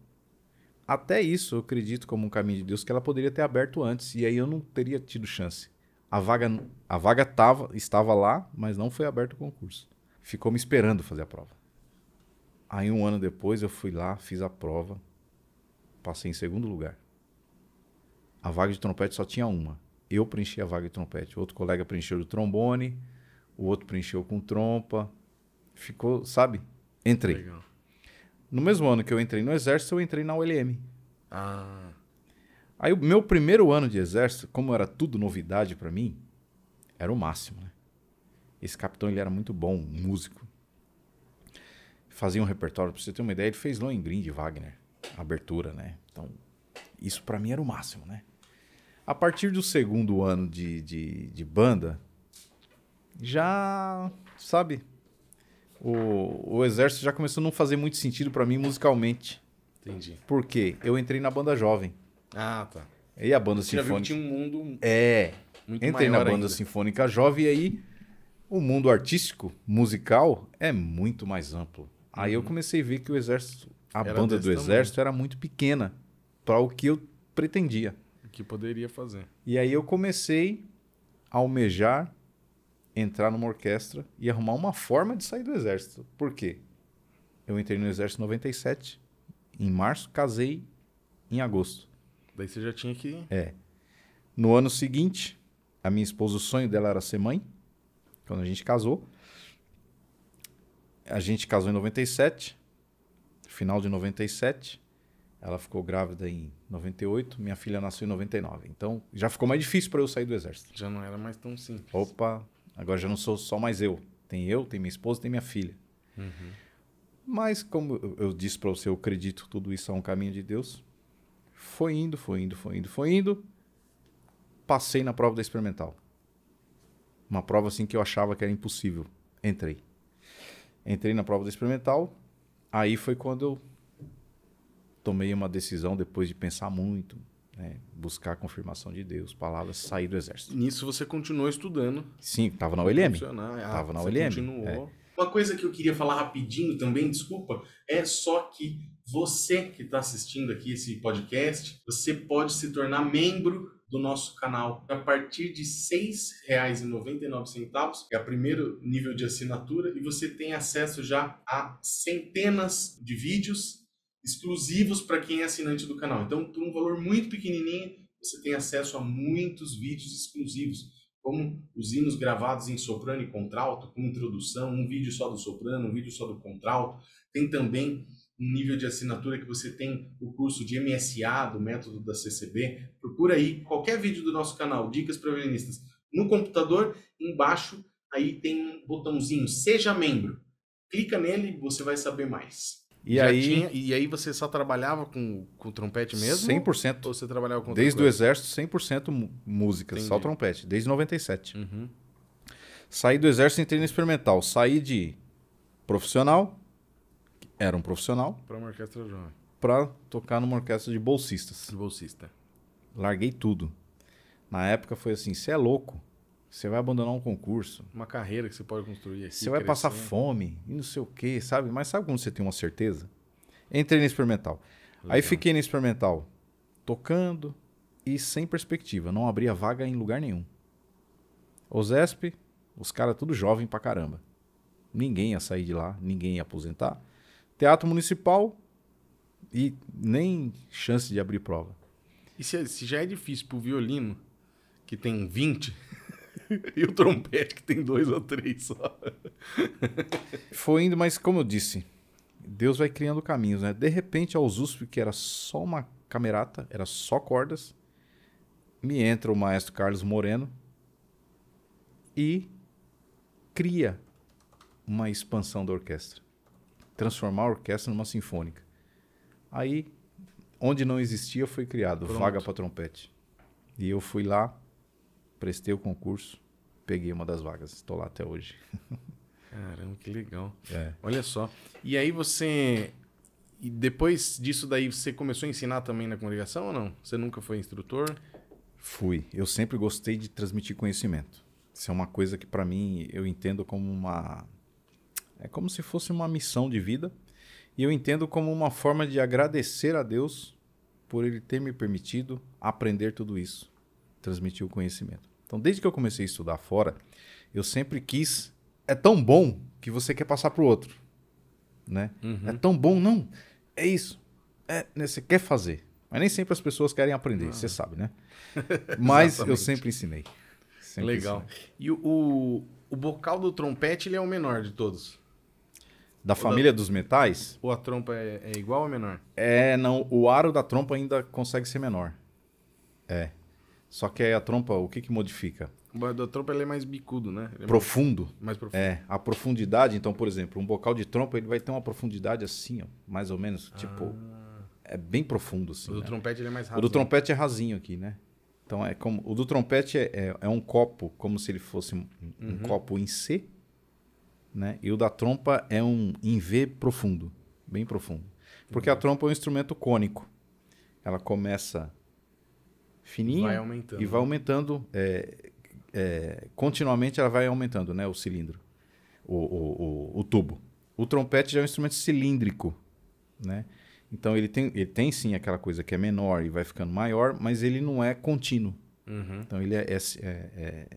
A: Até isso, eu acredito como um caminho de Deus que ela poderia ter aberto antes e aí eu não teria tido chance. A vaga a vaga tava, estava lá, mas não foi aberto o concurso ficou me esperando fazer a prova. Aí um ano depois eu fui lá, fiz a prova, passei em segundo lugar. A vaga de trompete só tinha uma. Eu preenchi a vaga de trompete. Outro colega preencheu do trombone, o outro preencheu com trompa. Ficou, sabe? Entrei. Legal. No mesmo ano que eu entrei no exército, eu entrei na ULM. Ah. Aí o meu primeiro ano de exército, como era tudo novidade para mim, era o máximo, né? Esse capitão ele era muito bom, músico. Fazia um repertório, para você ter uma ideia, ele fez Lohengrin de Wagner, abertura, né? Então, isso para mim era o máximo, né? A partir do segundo ano de, de, de banda, já, sabe, o, o exército já começou a não fazer muito sentido para mim musicalmente. Entendi. Por quê? Eu entrei na banda jovem.
B: Ah, tá. E a banda Você sinfônica. Já viu que tinha um mundo. É. Muito entrei na banda ainda.
A: sinfônica jovem e aí o mundo artístico, musical, é muito mais amplo. Aí eu uhum. comecei a ver que o exército, a era banda do exército tamanho. era muito pequena para o que eu pretendia.
B: O que poderia fazer.
A: E aí eu comecei a almejar entrar numa orquestra e arrumar uma forma de sair do exército. Por quê? Eu entrei no exército em 97, em março, casei em agosto.
B: Daí você já tinha que.
A: É. No ano seguinte, a minha esposa, o sonho dela era ser mãe quando a gente casou. A gente casou em 97, final de 97. Ela ficou grávida em 98, minha filha nasceu em 99. Então já ficou mais difícil para eu sair do exército. Já não era mais tão simples. Opa, agora já não sou só mais eu. Tem eu, tem minha esposa, tem minha filha. Uhum. Mas como eu disse para você, eu acredito que tudo isso é um caminho de Deus. Foi indo, foi indo, foi indo, foi indo. Passei na prova da experimental. Uma prova assim que eu achava que era impossível. Entrei. Entrei na prova do experimental. Aí foi quando eu tomei uma decisão depois de pensar muito, né? buscar a confirmação de Deus, palavras, sair do exército.
B: Nisso você continuou estudando? Sim,
A: estava na ULM. Estava ah, na ULM. Continuou. É.
B: Uma coisa que eu queria falar rapidinho também, desculpa, é só que você que está assistindo aqui esse podcast, você pode se tornar membro do nosso canal a partir de R$ 6,99, é o primeiro nível de assinatura, e você tem acesso já a centenas de vídeos exclusivos para quem é assinante do canal. Então, por um valor muito pequenininho, você tem acesso a muitos vídeos exclusivos, como os hinos gravados em soprano e contralto, com introdução, um vídeo só do soprano, um vídeo só do contralto. Tem também um nível de assinatura que você tem o curso de MSA, do método da CCB, procura aí qualquer vídeo do nosso canal, Dicas para Violinistas, no computador, embaixo aí tem um botãozinho Seja Membro. Clica nele você vai saber mais. E aí, tinha... e aí você só trabalhava com, com trompete mesmo? 100%. Ou você trabalhava com Desde o
A: exército, 100% música, Entendi. só trompete. Desde 97. Uhum. Saí do exército, entrei no experimental. Saí de profissional era um profissional.
B: Para uma orquestra jovem.
A: Para tocar numa orquestra de bolsistas. De bolsista. Larguei tudo. Na época foi assim: você é louco. Você vai abandonar um concurso.
B: Uma carreira que você pode construir Você vai passar fome
A: e não sei o quê, sabe? Mas sabe quando você tem uma certeza? Entrei na experimental. Legal. Aí fiquei na experimental tocando e sem perspectiva. Não abria vaga em lugar nenhum. O Zesp, os caras tudo jovem pra caramba. Ninguém ia sair de lá, ninguém ia aposentar. Teatro Municipal e nem chance de abrir prova.
B: E se, se já é difícil pro violino, que tem 20, [LAUGHS] e o trompete, que tem dois ou três só. [LAUGHS] Foi indo, mas como eu disse,
A: Deus vai criando caminhos, né? De repente, ao USP, que era só uma camerata, era só cordas, me entra o maestro Carlos Moreno e cria uma expansão da orquestra transformar a orquestra numa sinfônica. Aí, onde não existia, foi criado Pronto. vaga para trompete. E eu fui lá, prestei o concurso, peguei uma das vagas. Estou lá até hoje.
B: [LAUGHS] Caramba, que legal. É. Olha só. E aí você. E depois disso daí, você começou a ensinar também na congregação ou não? Você nunca foi instrutor?
A: Fui. Eu sempre gostei de transmitir conhecimento. Isso é uma coisa que, para mim, eu entendo como uma é como se fosse uma missão de vida e eu entendo como uma forma de agradecer a Deus por ele ter me permitido aprender tudo isso, transmitir o conhecimento. Então, desde que eu comecei a estudar fora, eu sempre quis. É tão bom que você quer passar para o outro, né? Uhum. É tão bom, não? É isso. É, né? você quer fazer, mas nem sempre as pessoas querem aprender, ah. você sabe, né? [LAUGHS] Mas eu sempre ensinei. Sempre Legal.
B: Ensinei. E o, o bocal do trompete ele é o menor de todos? da família da... dos metais. Ou a trompa é, é, igual ou menor?
A: É, não. O aro da trompa ainda consegue ser menor. É. Só que a trompa, o que, que modifica?
B: O aro da trompa ele é mais bicudo, né? É profundo. Mais, mais, profundo. É.
A: A profundidade, então, por exemplo, um bocal de trompa ele vai ter uma profundidade assim, ó, mais ou menos. Tipo, ah. Tipo. É bem profundo, assim. O do né? trompete ele é mais raso. O do trompete é rasinho aqui, né? Então é como. O do trompete é, é, é um copo, como se ele fosse um, uhum. um copo em C né? E o da trompa é um em V profundo, bem profundo. Porque a uhum. trompa é um instrumento cônico. Ela começa fininha vai aumentando. e vai né? aumentando. É, é, continuamente ela vai aumentando né, o cilindro, o, o, o, o tubo. O trompete já é um instrumento cilíndrico. Né? Então ele tem, ele tem sim aquela coisa que é menor e vai ficando maior, mas ele não é contínuo. Uhum. Então ele é, é, é, é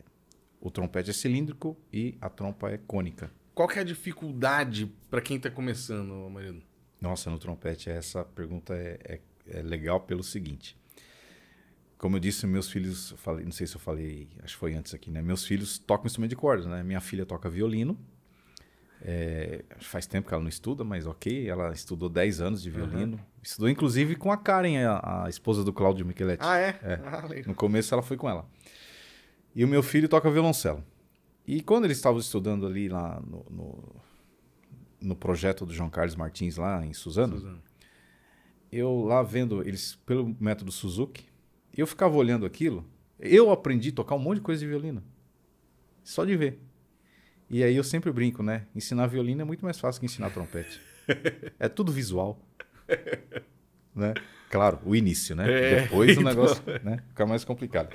A: o trompete é cilíndrico e a trompa é cônica.
B: Qual que é a dificuldade para quem está começando, Mariano?
A: Nossa, no trompete essa pergunta é, é, é, legal pelo seguinte. Como eu disse, meus filhos, falei, não sei se eu falei, acho que foi antes aqui, né? Meus filhos tocam instrumento de corda, né? Minha filha toca violino. É, faz tempo que ela não estuda, mas ok, ela estudou 10 anos de violino. Uhum. Estudou inclusive com a Karen, a, a esposa do Cláudio Micheletti. Ah, é? é. Ah, no começo ela foi com ela. E o meu filho toca violoncelo. E quando eles estavam estudando ali lá no, no, no, projeto do João Carlos Martins, lá em Suzano, Suzano, eu lá vendo eles pelo método Suzuki, eu ficava olhando aquilo, eu aprendi a tocar um monte de coisa de violino. Só de ver. E aí eu sempre brinco, né? Ensinar violino é muito mais fácil que ensinar trompete. [LAUGHS] é tudo visual. né? Claro, o início, né? É, Depois [LAUGHS] então... o negócio né? fica mais complicado.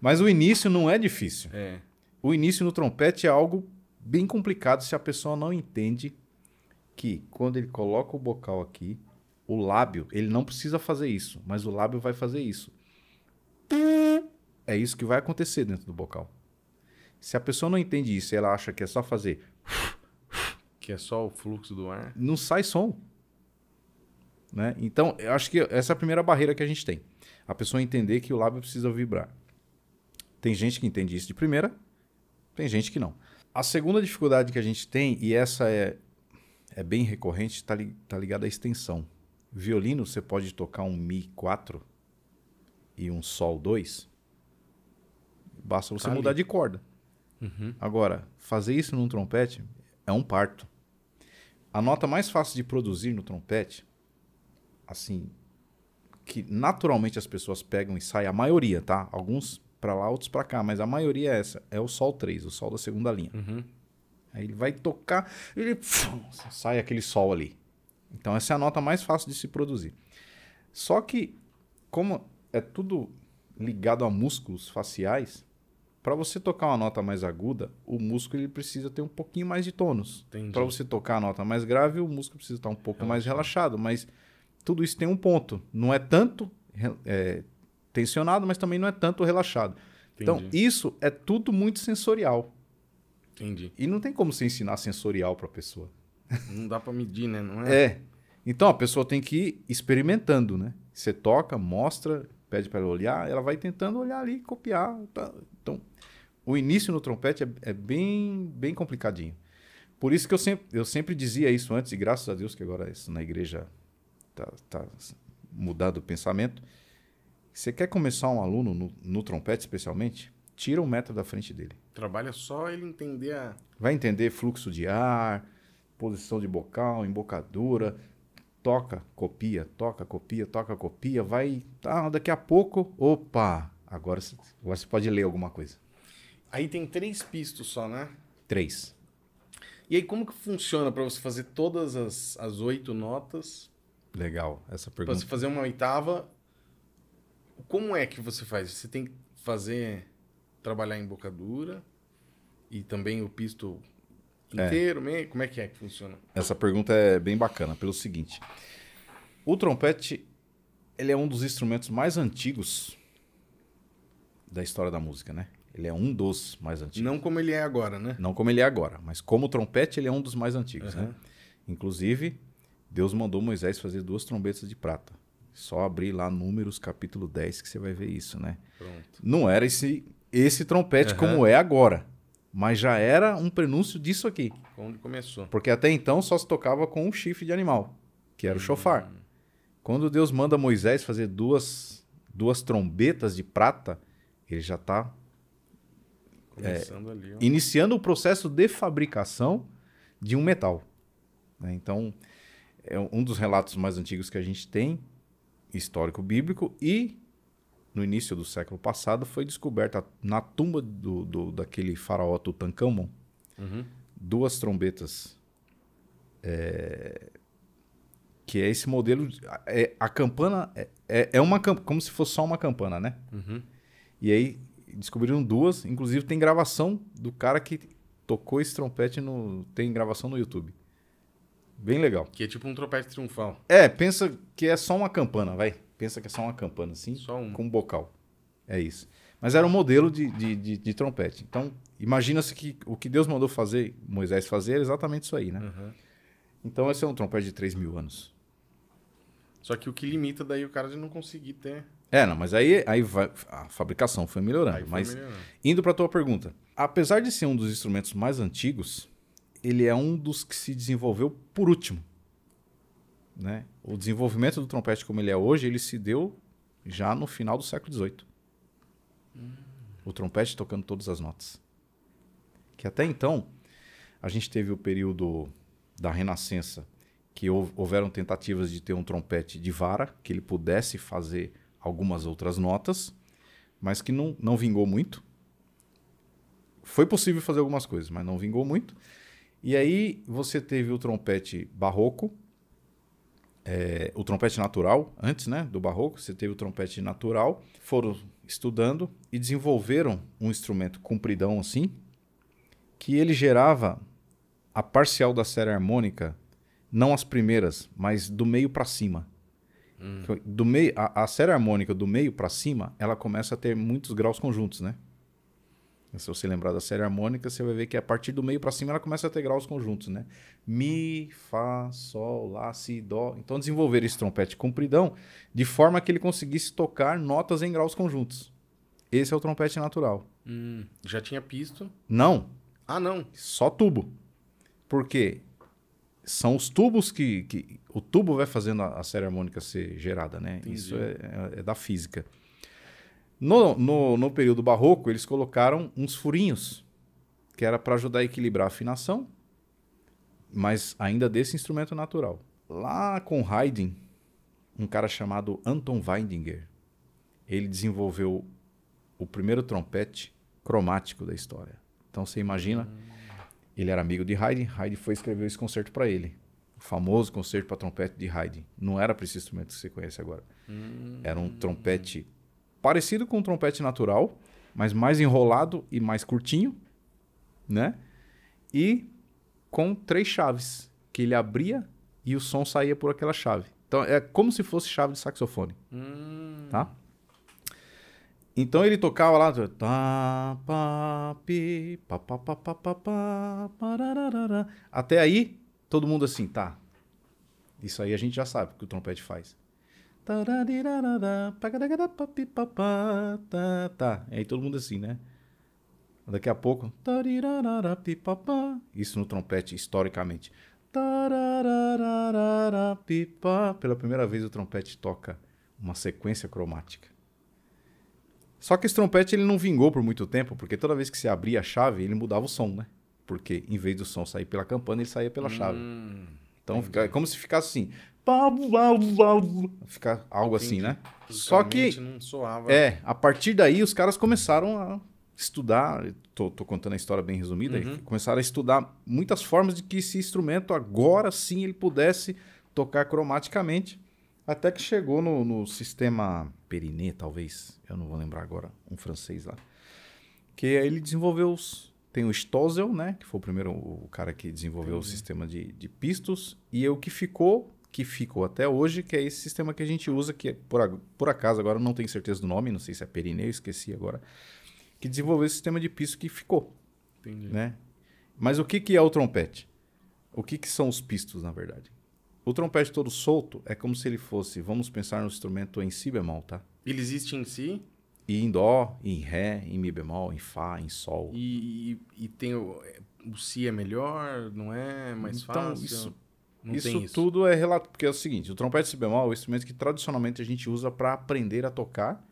A: Mas o início não é difícil. É. O início no trompete é algo bem complicado se a pessoa não entende que quando ele coloca o bocal aqui, o lábio, ele não precisa fazer isso, mas o lábio vai fazer isso. É isso que vai acontecer dentro do bocal. Se a pessoa não entende isso, ela acha que é só fazer que é só o fluxo do ar, não sai som. Né? Então, eu acho que essa é a primeira barreira que a gente tem. A pessoa entender que o lábio precisa vibrar. Tem gente que entende isso de primeira, tem gente que não. A segunda dificuldade que a gente tem, e essa é, é bem recorrente, está li, tá ligada à extensão. Violino, você pode tocar um Mi 4 e um Sol 2. Basta você tá mudar ali. de corda. Uhum. Agora, fazer isso num trompete é um parto. A nota mais fácil de produzir no trompete, assim, que naturalmente as pessoas pegam e saem, a maioria, tá? Alguns para lá, outros para cá, mas a maioria é essa, é o sol 3, o sol da segunda linha. Uhum. Aí ele vai tocar, ele sai aquele sol ali. Então essa é a nota mais fácil de se produzir. Só que como é tudo ligado a músculos faciais, para você tocar uma nota mais aguda, o músculo ele precisa ter um pouquinho mais de tônus. Para você tocar a nota mais grave, o músculo precisa estar um pouco relaxado. mais relaxado. Mas tudo isso tem um ponto. Não é tanto é, tensionado, mas também não é tanto relaxado. Então, Entendi. Então, isso é tudo muito sensorial. Entendi. E não tem como se ensinar sensorial para a pessoa.
B: Não dá para medir, né? Não é? é.
A: Então a pessoa tem que ir experimentando, né? Você toca, mostra, pede para ela olhar, ela vai tentando olhar ali, copiar. Tá? Então, o início no trompete é, é, bem, bem complicadinho. Por isso que eu sempre, eu sempre dizia isso antes, e graças a Deus que agora isso na igreja tá, tá mudado o pensamento. Você quer começar um aluno no, no trompete especialmente? Tira um metro da frente dele.
B: Trabalha só ele entender a.
A: Vai entender fluxo de ar, posição de bocal, embocadura, toca, copia, toca, copia, toca, copia, vai. Ah, daqui a pouco, opa! Agora, agora você pode ler alguma coisa.
B: Aí tem três pistos só, né? Três. E aí, como que funciona para você fazer todas as, as oito notas?
A: Legal, essa pergunta. Pra você fazer
B: uma oitava como é que você faz? Você tem que fazer trabalhar em bocadura e também o pisto é. inteiro, é. meio, como é que é que funciona?
A: Essa pergunta é bem bacana, pelo seguinte. O trompete, ele é um dos instrumentos mais antigos da história da música, né? Ele é um dos mais antigos. Não
B: como ele é agora, né?
A: Não como ele é agora, mas como trompete, ele é um dos mais antigos, uhum. né? Inclusive, Deus mandou Moisés fazer duas trombetas de prata. Só abrir lá Números capítulo 10 que você vai ver isso, né? Pronto. Não era esse, esse trompete uhum. como é agora, mas já era um prenúncio disso aqui.
B: Onde começou. Porque
A: até então só se tocava com um chifre de animal, que era uhum. o hum. chofar. Quando Deus manda Moisés fazer duas, duas trombetas de prata, ele já está é, iniciando o processo de fabricação de um metal. Né? Então, é um dos relatos mais antigos que a gente tem histórico bíblico e no início do século passado foi descoberta na tumba do, do daquele faraó Tutankhamon uhum. duas trombetas é, que é esse modelo é, a campana é, é uma como se fosse só uma campana né uhum. e aí descobriram duas inclusive tem gravação do cara que tocou esse trompete no tem gravação no YouTube Bem legal.
B: Que é tipo um tropete triunfal.
A: É, pensa que é só uma campana, vai. Pensa que é só uma campana, assim. Só um. Com um bocal. É isso. Mas era um modelo de, de, de, de trompete. Então, imagina-se que o que Deus mandou fazer, Moisés fazer, era exatamente isso aí, né? Uhum. Então, esse é um trompete de 3 mil anos.
B: Só que o que limita daí o cara de não conseguir ter.
A: É, não, mas aí, aí vai, a fabricação foi melhorando. Foi mas, melhorando. indo para tua pergunta, apesar de ser um dos instrumentos mais antigos, ele é um dos que se desenvolveu por último. Né? O desenvolvimento do trompete como ele é hoje, ele se deu já no final do século XVIII. Hum. O trompete tocando todas as notas. Que até então, a gente teve o período da Renascença, que houveram tentativas de ter um trompete de vara, que ele pudesse fazer algumas outras notas, mas que não, não vingou muito. Foi possível fazer algumas coisas, mas não vingou muito. E aí você teve o trompete barroco, é, o trompete natural, antes né, do barroco, você teve o trompete natural, foram estudando e desenvolveram um instrumento compridão assim, que ele gerava a parcial da série harmônica, não as primeiras, mas do meio para cima. Hum. Do meio, a, a série harmônica do meio para cima, ela começa a ter muitos graus conjuntos, né? Se você lembrar da série harmônica, você vai ver que a partir do meio para cima ela começa a ter graus conjuntos, né? Mi, Fá, Sol, Lá, Si, Dó. Então desenvolver esse trompete compridão de forma que ele conseguisse tocar notas em graus conjuntos. Esse é o trompete natural.
B: Hum, já tinha pisto? Não. Ah, não.
A: Só tubo. Porque são os tubos que, que o tubo vai fazendo a, a série harmônica ser gerada, né? Entendi. Isso é, é, é da física. No, no, no período barroco, eles colocaram uns furinhos, que era para ajudar a equilibrar a afinação, mas ainda desse instrumento natural. Lá com Haydn, um cara chamado Anton Weidinger, ele desenvolveu o primeiro trompete cromático da história. Então você imagina, ele era amigo de Haydn, Haydn foi escrever esse concerto para ele. O famoso concerto para trompete de Haydn. Não era para esse instrumento que você conhece agora. Hum. Era um trompete parecido com um trompete natural, mas mais enrolado e mais curtinho, né? E com três chaves que ele abria e o som saía por aquela chave. Então é como se fosse chave de saxofone,
B: hum. tá?
A: Então ele tocava lá. Tá, Até aí, todo mundo assim, tá. Isso aí a gente já sabe o que o trompete faz. Tá. tá. É, e aí todo mundo assim, né? Daqui a pouco. Isso no trompete, historicamente. Pela primeira vez o trompete toca uma sequência cromática. Só que esse trompete ele não vingou por muito tempo, porque toda vez que se abria a chave, ele mudava o som, né? Porque em vez do som sair pela campana, ele saía pela hum, chave. Então, fica, é como se ficasse assim. Fica algo assim, né? Só que. Não soava. É, a partir daí os caras começaram a estudar. Tô, tô contando a história bem resumida. Uhum. Começaram a estudar muitas formas de que esse instrumento agora sim ele pudesse tocar cromaticamente. Até que chegou no, no sistema Periné, talvez. Eu não vou lembrar agora, um francês lá. Que ele desenvolveu os, tem o Stossel, né? Que foi o primeiro o cara que desenvolveu Entendi. o sistema de, de pistos. E é o que ficou que ficou até hoje, que é esse sistema que a gente usa, que é, por, por acaso agora não tenho certeza do nome, não sei se é Perineu, esqueci agora, que desenvolveu esse sistema de piso que ficou. Entendi. Né? Mas o que, que é o trompete? O que, que são os pistos, na verdade? O trompete todo solto é como se ele fosse, vamos pensar no instrumento em si bemol, tá?
B: Ele existe em si?
A: E em dó, em ré, em mi bemol, em fá, em sol.
B: E, e, e tem o, é, o si é melhor, não é mais então, fácil? Isso, não isso, isso
A: tudo é relato, porque é o seguinte, o trompete si bemol é o instrumento que tradicionalmente a gente usa para aprender a tocar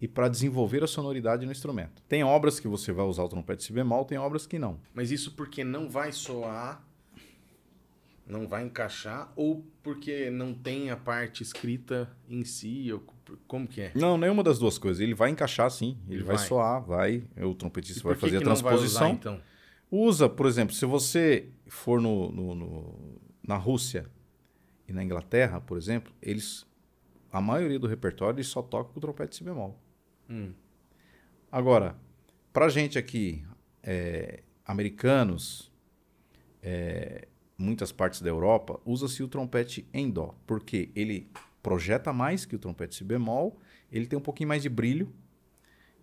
A: e para desenvolver a sonoridade no instrumento. Tem obras que você vai usar o trompete si bemol, tem obras que não.
B: Mas isso porque não vai soar, não vai encaixar, ou porque não tem a parte escrita em si, ou como que é?
A: Não, nenhuma das duas coisas. Ele vai encaixar sim, ele, ele vai. vai. soar, vai, o trompetista vai fazer a transposição. Usar, então? Usa, por exemplo, se você for no, no, no na Rússia e na Inglaterra, por exemplo, eles a maioria do repertório eles só toca com trompete si bemol. Hum. Agora, para gente aqui, é, americanos, é, muitas partes da Europa, usa-se o trompete em dó, porque ele projeta mais que o trompete si bemol, ele tem um pouquinho mais de brilho,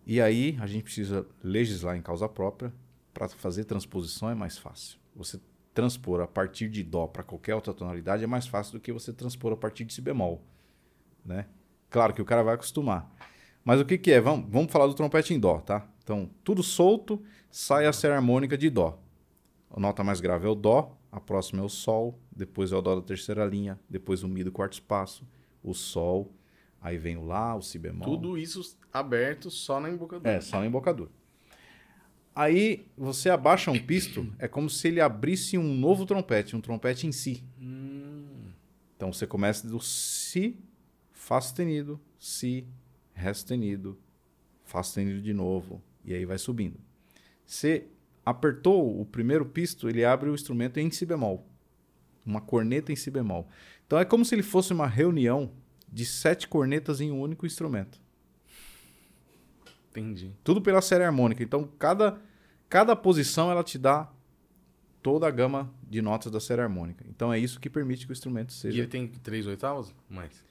A: e aí a gente precisa legislar em causa própria, para fazer transposição é mais fácil. Você transpor a partir de dó para qualquer outra tonalidade é mais fácil do que você transpor a partir de si bemol, né? Claro que o cara vai acostumar. Mas o que que é? Vamos, vamos falar do trompete em dó, tá? Então, tudo solto, sai a série harmônica de dó. A nota mais grave é o dó, a próxima é o sol, depois é o dó da terceira linha, depois o mi do quarto espaço, o sol, aí vem o lá, o si bemol. Tudo
B: isso aberto só na embocadura. É,
A: só na embocadura. Aí você abaixa um pisto, é como se ele abrisse um novo trompete, um trompete em si. Hum. Então você começa do si, fá sustenido, si, ré sustenido, fá sustenido de novo, e aí vai subindo. Você apertou o primeiro pisto, ele abre o instrumento em si bemol. Uma corneta em si bemol. Então é como se ele fosse uma reunião de sete cornetas em um único instrumento. Entendi. Tudo pela série harmônica. Então, cada Cada posição ela te dá toda a gama de notas da série harmônica. Então é isso que permite que o instrumento seja. E ele tem três
B: oitavas? Mais.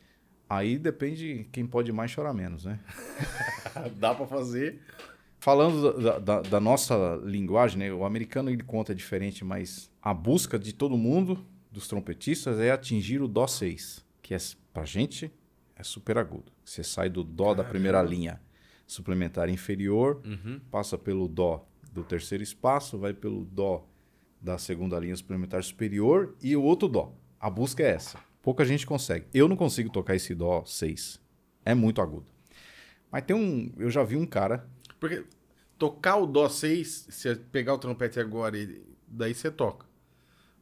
A: Aí depende quem pode mais chorar menos, né?
B: [LAUGHS] Dá para fazer.
A: Falando da, da, da, nossa linguagem, né? o americano ele conta diferente, mas a busca de todo mundo, dos trompetistas, é atingir o Dó 6, que é, pra gente é super agudo. Você sai do Dó Caramba. da primeira linha suplementar inferior, uhum. passa pelo Dó do terceiro espaço vai pelo dó da segunda linha suplementar superior e o outro dó. A busca é essa. Pouca gente consegue. Eu não consigo tocar esse dó 6. É muito agudo. Mas tem um. Eu já vi um cara.
B: Porque tocar o dó 6, se pegar o trompete agora e daí você toca.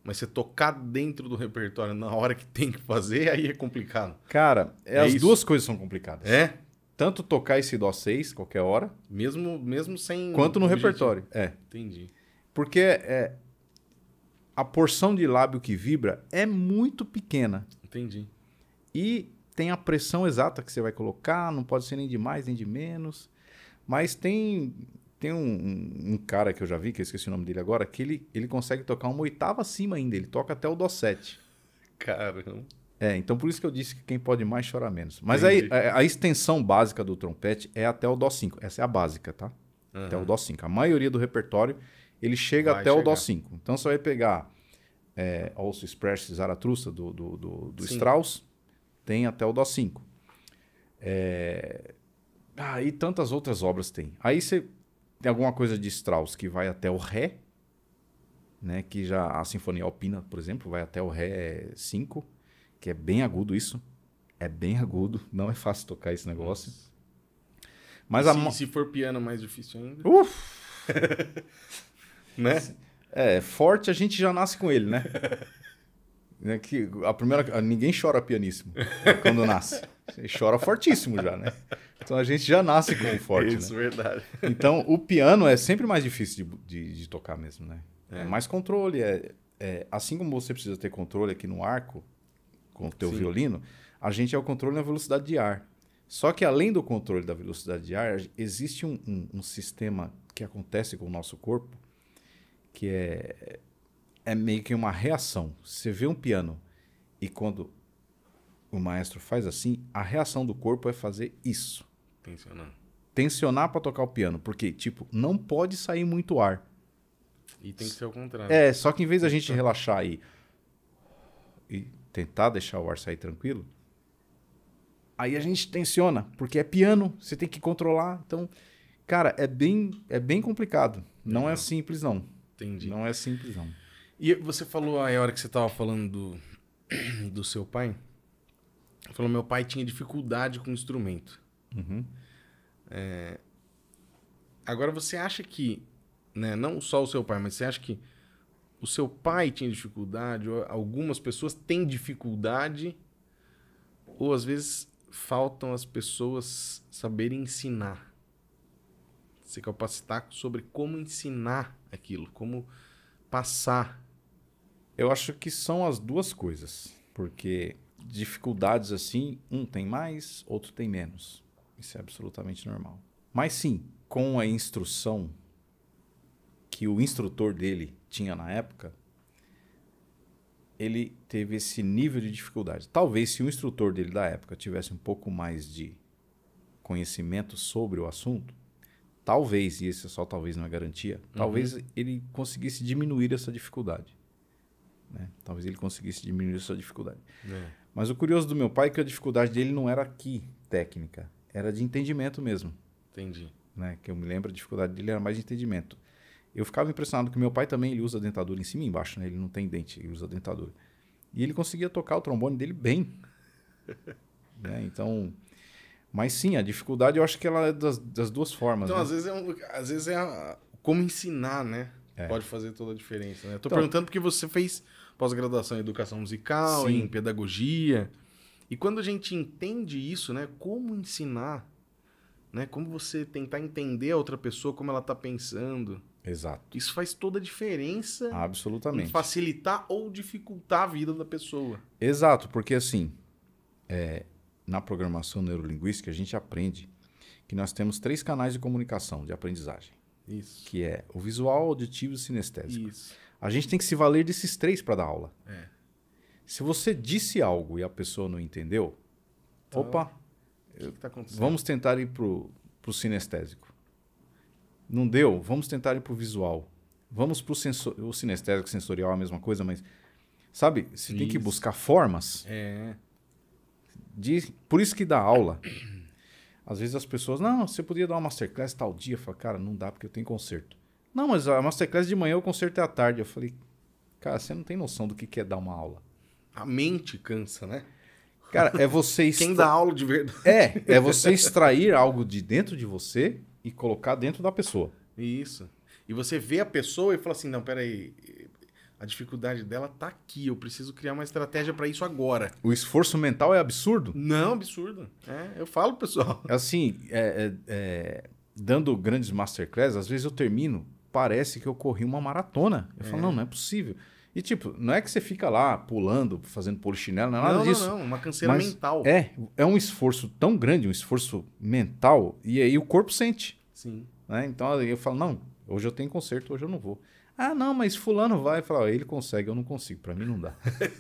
B: Mas você tocar dentro do repertório na hora que tem que fazer, aí é complicado. Cara, é é as isso. duas coisas são complicadas. É? tanto tocar esse
A: Dó 6 qualquer hora. Mesmo, mesmo sem. Quanto no objetivo. repertório. É. Entendi. Porque é, a porção de lábio que vibra é muito pequena. Entendi. E tem a pressão exata que você vai colocar, não pode ser nem de mais nem de menos. Mas tem tem um, um, cara que eu já vi, que eu esqueci o nome dele agora, que ele, ele consegue tocar uma oitava acima ainda, ele toca até o Dó 7. Caramba. É, então por isso que eu disse que quem pode mais chora menos. Mas aí, a, a, extensão básica do trompete é até o Dó 5. Essa é a básica, tá? Uhum. Até o Dó 5. A maioria do repertório ele chega Vai até chegar. o Dó 5. Então você vai pegar é, Also Express Zaratrusta do, do, do, do Strauss, tem até o Dó 5. É... Ah, e tantas outras obras tem. Aí você tem alguma coisa de Strauss que vai até o Ré, né? que já a Sinfonia Alpina, por exemplo, vai até o Ré 5 que é bem agudo isso. É bem agudo, não é fácil tocar esse negócio. Mas se, se,
B: for piano, mais difícil ainda. Uf! [LAUGHS]
A: né? Assim, é, forte a gente já nasce com ele, né? [LAUGHS] né que a primeira, ninguém chora pianíssimo quando nasce. Você chora fortíssimo já, né? Então a gente já nasce com o forte. Né? Isso,
B: né? verdade. Então
A: o piano é sempre mais difícil de, de, de tocar mesmo, né? É. é mais controle. É, é, assim como você precisa ter controle aqui no arco, com o teu Sim. violino, a gente é o controle na velocidade de ar. Só que além do controle da velocidade de ar, existe um, um, um sistema que acontece com o nosso corpo que é, é meio que uma reação. Você vê um piano e quando o maestro faz assim, a reação do corpo é fazer isso. Tensionar. Tensionar para tocar o piano, porque tipo, não pode sair muito ar. E tem que ser o contrário. É, só que em vez da gente relaxar aí e, e tentar deixar o ar sair tranquilo, aí a gente tensiona, porque é piano, você tem que controlar. Então, cara, é bem, é bem complicado. Não é uhum. simples, não. Entendi.
B: Não é simples, não. E você falou aí, a hora que você estava falando do, [CLEARS THROAT] do seu pai, falou meu pai tinha dificuldade com o instrumento. Uhum. É, agora, você acha que, né, não só o seu pai, mas você acha que o seu pai tinha dificuldade, algumas pessoas têm dificuldade, ou às vezes faltam as pessoas saberem ensinar. Se capacitar sobre como ensinar aquilo, como passar. Eu acho que são as duas coisas, porque
A: dificuldades assim, um tem mais, outro tem menos. Isso é absolutamente normal. Mas sim, com a instrução que o instrutor dele tinha na época, ele teve esse nível de dificuldade. Talvez se o instrutor dele da época tivesse um pouco mais de conhecimento sobre o assunto, talvez, e esse só talvez não é garantia, uhum. talvez ele conseguisse diminuir essa dificuldade. Né? Talvez ele conseguisse diminuir essa dificuldade. É. Mas o curioso do meu pai é que a dificuldade dele não era aqui técnica, era de entendimento mesmo. Entendi. Né? Que eu me lembro, a dificuldade dele era mais de entendimento. Eu ficava impressionado que meu pai também ele usa dentadura em cima e embaixo, né? Ele não tem dente, ele usa dentadura. E ele conseguia tocar o trombone dele bem. [LAUGHS] né? Então, mas sim, a dificuldade eu acho que ela é das, das duas formas. Então, né? às
B: vezes é, um, às vezes é a, como ensinar, né? É. Pode fazer toda a diferença, né? tô então, perguntando porque você fez pós-graduação em educação musical, sim. em pedagogia. E quando a gente entende isso, né? Como ensinar, né? Como você tentar entender a outra pessoa, como ela está pensando Exato. Isso faz toda a diferença. Absolutamente. Em facilitar ou dificultar a vida da pessoa.
A: Exato, porque assim, é, na programação neurolinguística a gente aprende que nós temos três canais de comunicação, de aprendizagem. Isso. Que é o visual, auditivo e sinestésico. Isso. A gente tem que se valer desses três para dar aula. É. Se você disse algo e a pessoa não entendeu, então, opa, que tá vamos tentar ir pro, o sinestésico. Não deu? Vamos tentar ir para o visual. Vamos para sensor... o sinestésico sensorial, a mesma coisa, mas. Sabe? Você isso. tem que buscar formas. É. De... Por isso que dá aula. Às vezes as pessoas, não, você podia dar uma masterclass tal dia. Eu falo, cara, não dá porque eu tenho concerto. Não, mas a masterclass de manhã, o concerto é à tarde. Eu falei, cara, você não tem noção do que é dar uma aula. A mente cansa, né? Cara, é você... [LAUGHS] Quem dá
B: aula de verdade. É, é você
A: extrair algo de dentro de
B: você e colocar dentro da pessoa. Isso. E você vê a pessoa e fala assim: não, peraí, a dificuldade dela tá aqui, eu preciso criar uma estratégia para isso agora. O
A: esforço mental é absurdo? Não, absurdo.
B: É, eu falo,
A: pessoal. [LAUGHS] Assim, é, é, é, dando grandes masterclass, às vezes eu termino, parece que eu corri uma maratona. Eu falo: é. não, não é possível. E, tipo, não é que você fica lá pulando, fazendo polichinelo, não é nada não, disso. Não, não, uma canseira mental. É, é um esforço tão grande, um esforço mental, e aí o corpo sente. Sim. Né? Então eu falo, não, hoje eu tenho concerto, hoje eu não vou. Ah, não, mas fulano vai. e Fala, ah, ele consegue, eu não consigo, para mim não dá.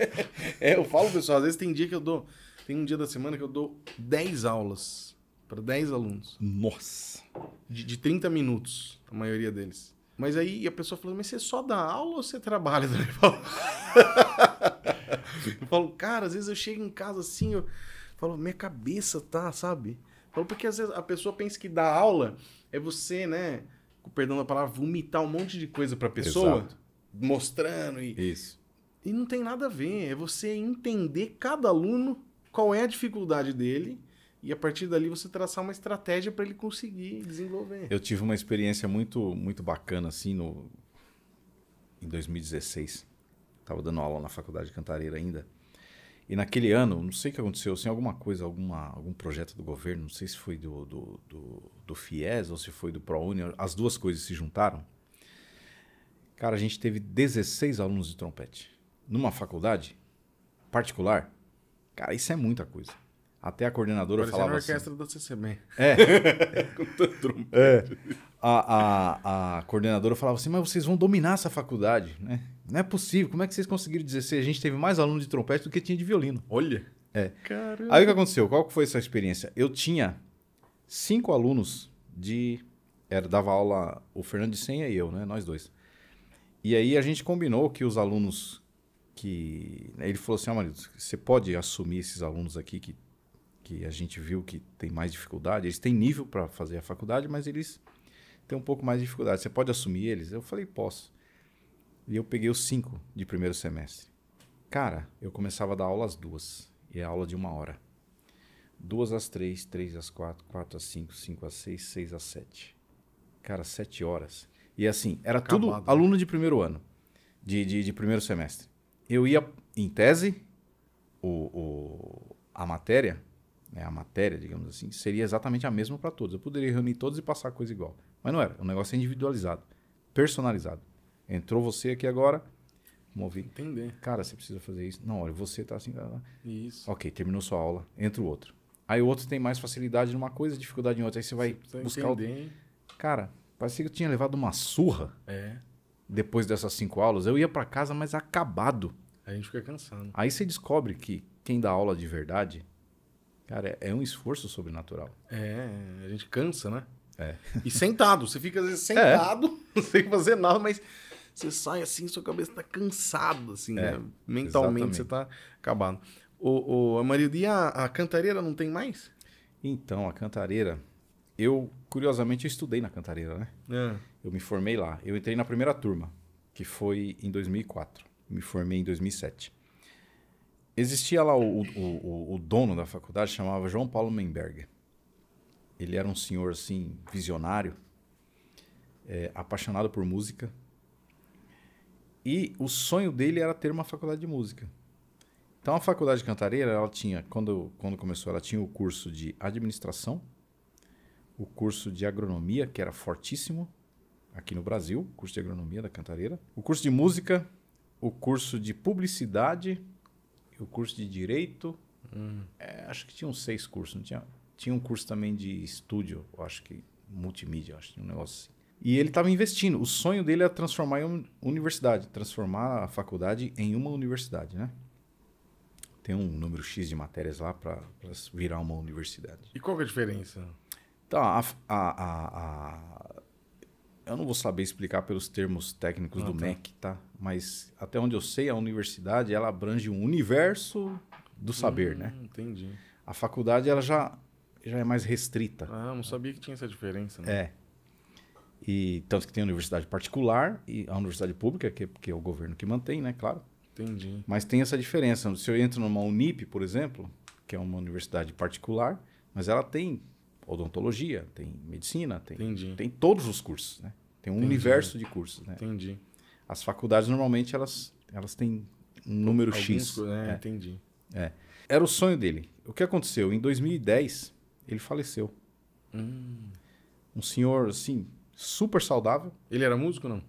B: [LAUGHS] é, eu falo, pessoal, às vezes tem dia que eu dou, tem um dia da semana que eu dou 10 aulas para 10 alunos. Nossa! De, de 30 minutos, a maioria deles. Mas aí a pessoa falou, mas você só dá aula ou você trabalha também? [LAUGHS] Eu falo, eu falo cara, às vezes eu chego em casa assim, eu falo, minha cabeça tá, sabe? Eu falo, porque às vezes a pessoa pensa que dar aula é você, né, com perdão da palavra, vomitar um monte de coisa pra pessoa, Exato. mostrando e... Isso. E não tem nada a ver, é você entender cada aluno, qual é a dificuldade dele e a partir dali você traçar uma estratégia para ele conseguir desenvolver. Eu
A: tive uma experiência muito muito bacana assim no em 2016. Estava dando aula na faculdade de Cantareira ainda. E naquele ano, não sei o que aconteceu, assim, alguma coisa, alguma, algum projeto do governo, não sei se foi do, do, do, do FIES ou se foi do ProUni, as duas coisas se juntaram. Cara, a gente teve 16 alunos de trompete. Numa faculdade particular, cara, isso é muita coisa. Até a coordenadora Parecendo falava a assim. orquestra assim, CCB. É. [LAUGHS] É, é. A, a, a coordenadora falava assim, mas vocês vão dominar essa faculdade, né? Não é possível. Como é que vocês conseguiram 16? A gente teve mais aluno de trompete do que tinha de violino. Olha. É. Caramba. Aí o que aconteceu? Qual foi essa experiência? Eu tinha cinco alunos de... Era, dava aula o Fernando de Senha e eu, né? Nós dois. E aí a gente combinou que os alunos que... Né, ele falou assim, ó, oh, marido, você pode assumir esses alunos aqui que que a gente viu que tem mais dificuldade, eles têm nível para fazer a faculdade, mas eles têm um pouco mais de dificuldade. Você pode assumir eles? Eu falei, posso. E eu peguei os cinco de primeiro semestre. Cara, eu começava a dar aula às duas, e é aula de uma hora. Duas às três, três às quatro, quatro às cinco, cinco às seis, seis às sete. Cara, sete horas. E assim, era Acabado, tudo né? aluno né? de primeiro ano, de, de, de, primeiro semestre. Eu ia em tese, o, o a matéria, né, a matéria, digamos assim, seria exatamente a mesma para todos. Eu poderia reunir todos e passar a coisa igual. Mas não era. O negócio é individualizado, personalizado. Entrou você aqui agora, movi. Entender. Cara, você precisa fazer isso. Não, olha, você está assim. Isso. Ok, terminou sua aula, entra o outro. Aí o outro tem mais facilidade numa coisa, dificuldade em outra. Aí você vai você buscar entender. Cara, parecia que eu tinha levado uma surra. É. Depois dessas cinco aulas, eu ia para casa, mas acabado.
B: Aí a gente fica cansado.
A: Aí você descobre que quem dá aula de verdade Cara, é um esforço sobrenatural. É, a gente cansa, né?
B: É. E sentado, você fica às vezes [LAUGHS] é. sentado, é. [LAUGHS] sem fazer nada, mas você sai assim, sua cabeça tá cansada, assim, é, né? Mentalmente exatamente. você tá acabado. O, o Amarildo, e a, a cantareira não tem mais? Então, a cantareira, eu,
A: curiosamente, eu estudei na cantareira, né? É. Eu me formei lá. Eu entrei na primeira turma, que foi em 2004. Me formei em 2007. Existia lá o, o, o, dono da faculdade, chamava João Paulo Menberg. Ele era um senhor, assim, visionário, é, apaixonado por música. E o sonho dele era ter uma faculdade de música. Então, a faculdade de Cantareira, ela tinha, quando, quando começou, ela tinha o curso de administração, o curso de agronomia, que era fortíssimo aqui no Brasil, curso de agronomia da Cantareira, o curso de música, o curso de publicidade o curso de Direito, hum. é, acho que uns seis cursos, não tinha? Tinha um curso também de estúdio, acho que multimídia, acho que um negócio assim. E ele estava investindo. O sonho dele era é transformar em uma universidade, transformar a faculdade em uma universidade, né? Tem um número X de matérias lá para virar uma universidade.
B: E qual é a diferença?
A: Então, a, a, a, a, eu não vou saber explicar pelos termos técnicos ah, do tá. MEC, tá? mas até onde eu sei, a universidade ela abrange um universo do saber, hum, né? Entendi. A faculdade ela já,
B: já é mais restrita. Ah, não sabia que tinha essa diferença, né?
A: É. E tanto que tem a universidade particular e a universidade pública, que, é, que é o governo que mantém, né? Claro. Entendi. Mas tem essa diferença. Se eu entro numa Unip, por exemplo, que é uma universidade particular, mas ela tem odontologia, tem medicina, tem, tem todos os cursos, né? Tem um Entendi. universo de cursos, né? Entendi as faculdades normalmente elas, elas têm um número Alguns, X. É, é. Entendi. É. Era o sonho dele. O que aconteceu? Em 2010, ele faleceu. Hum. Um senhor, assim, super saudável. Ele era músico não?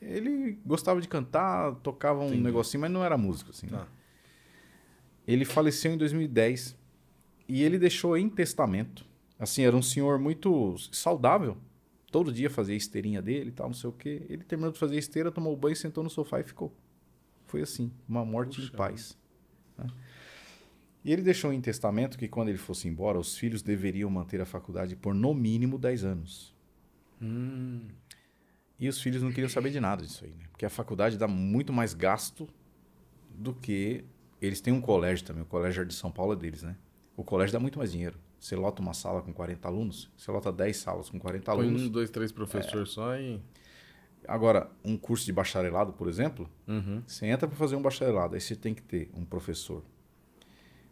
A: Ele gostava de cantar, tocava Entendi. um negocinho, mas não era músico, assim. Tá. Né? Ah. Ele faleceu em 2010 e ele deixou em testamento. Assim, era um senhor muito saudável todo dia fazia a esteirinha dele e tal, não sei o quê. Ele terminou de fazer a esteira, tomou o banho, sentou no sofá e ficou. Foi assim, uma morte Puxa. em paz. Né? E ele deixou em testamento que quando ele fosse embora, os filhos deveriam manter a faculdade por no mínimo 10 anos.
B: Hum.
A: E os filhos não queriam saber de nada disso aí, né? Porque a faculdade dá muito mais gasto do que. Eles têm um colégio também, o Colégio de São Paulo é deles, né? O colégio dá muito mais dinheiro. Você lota uma sala com 40 alunos, você lota 10 salas com 40 Põe alunos. Um, dois, três professores é. só e. Agora, um curso de bacharelado, por exemplo, uhum. você entra para fazer um bacharelado, aí você tem que ter um professor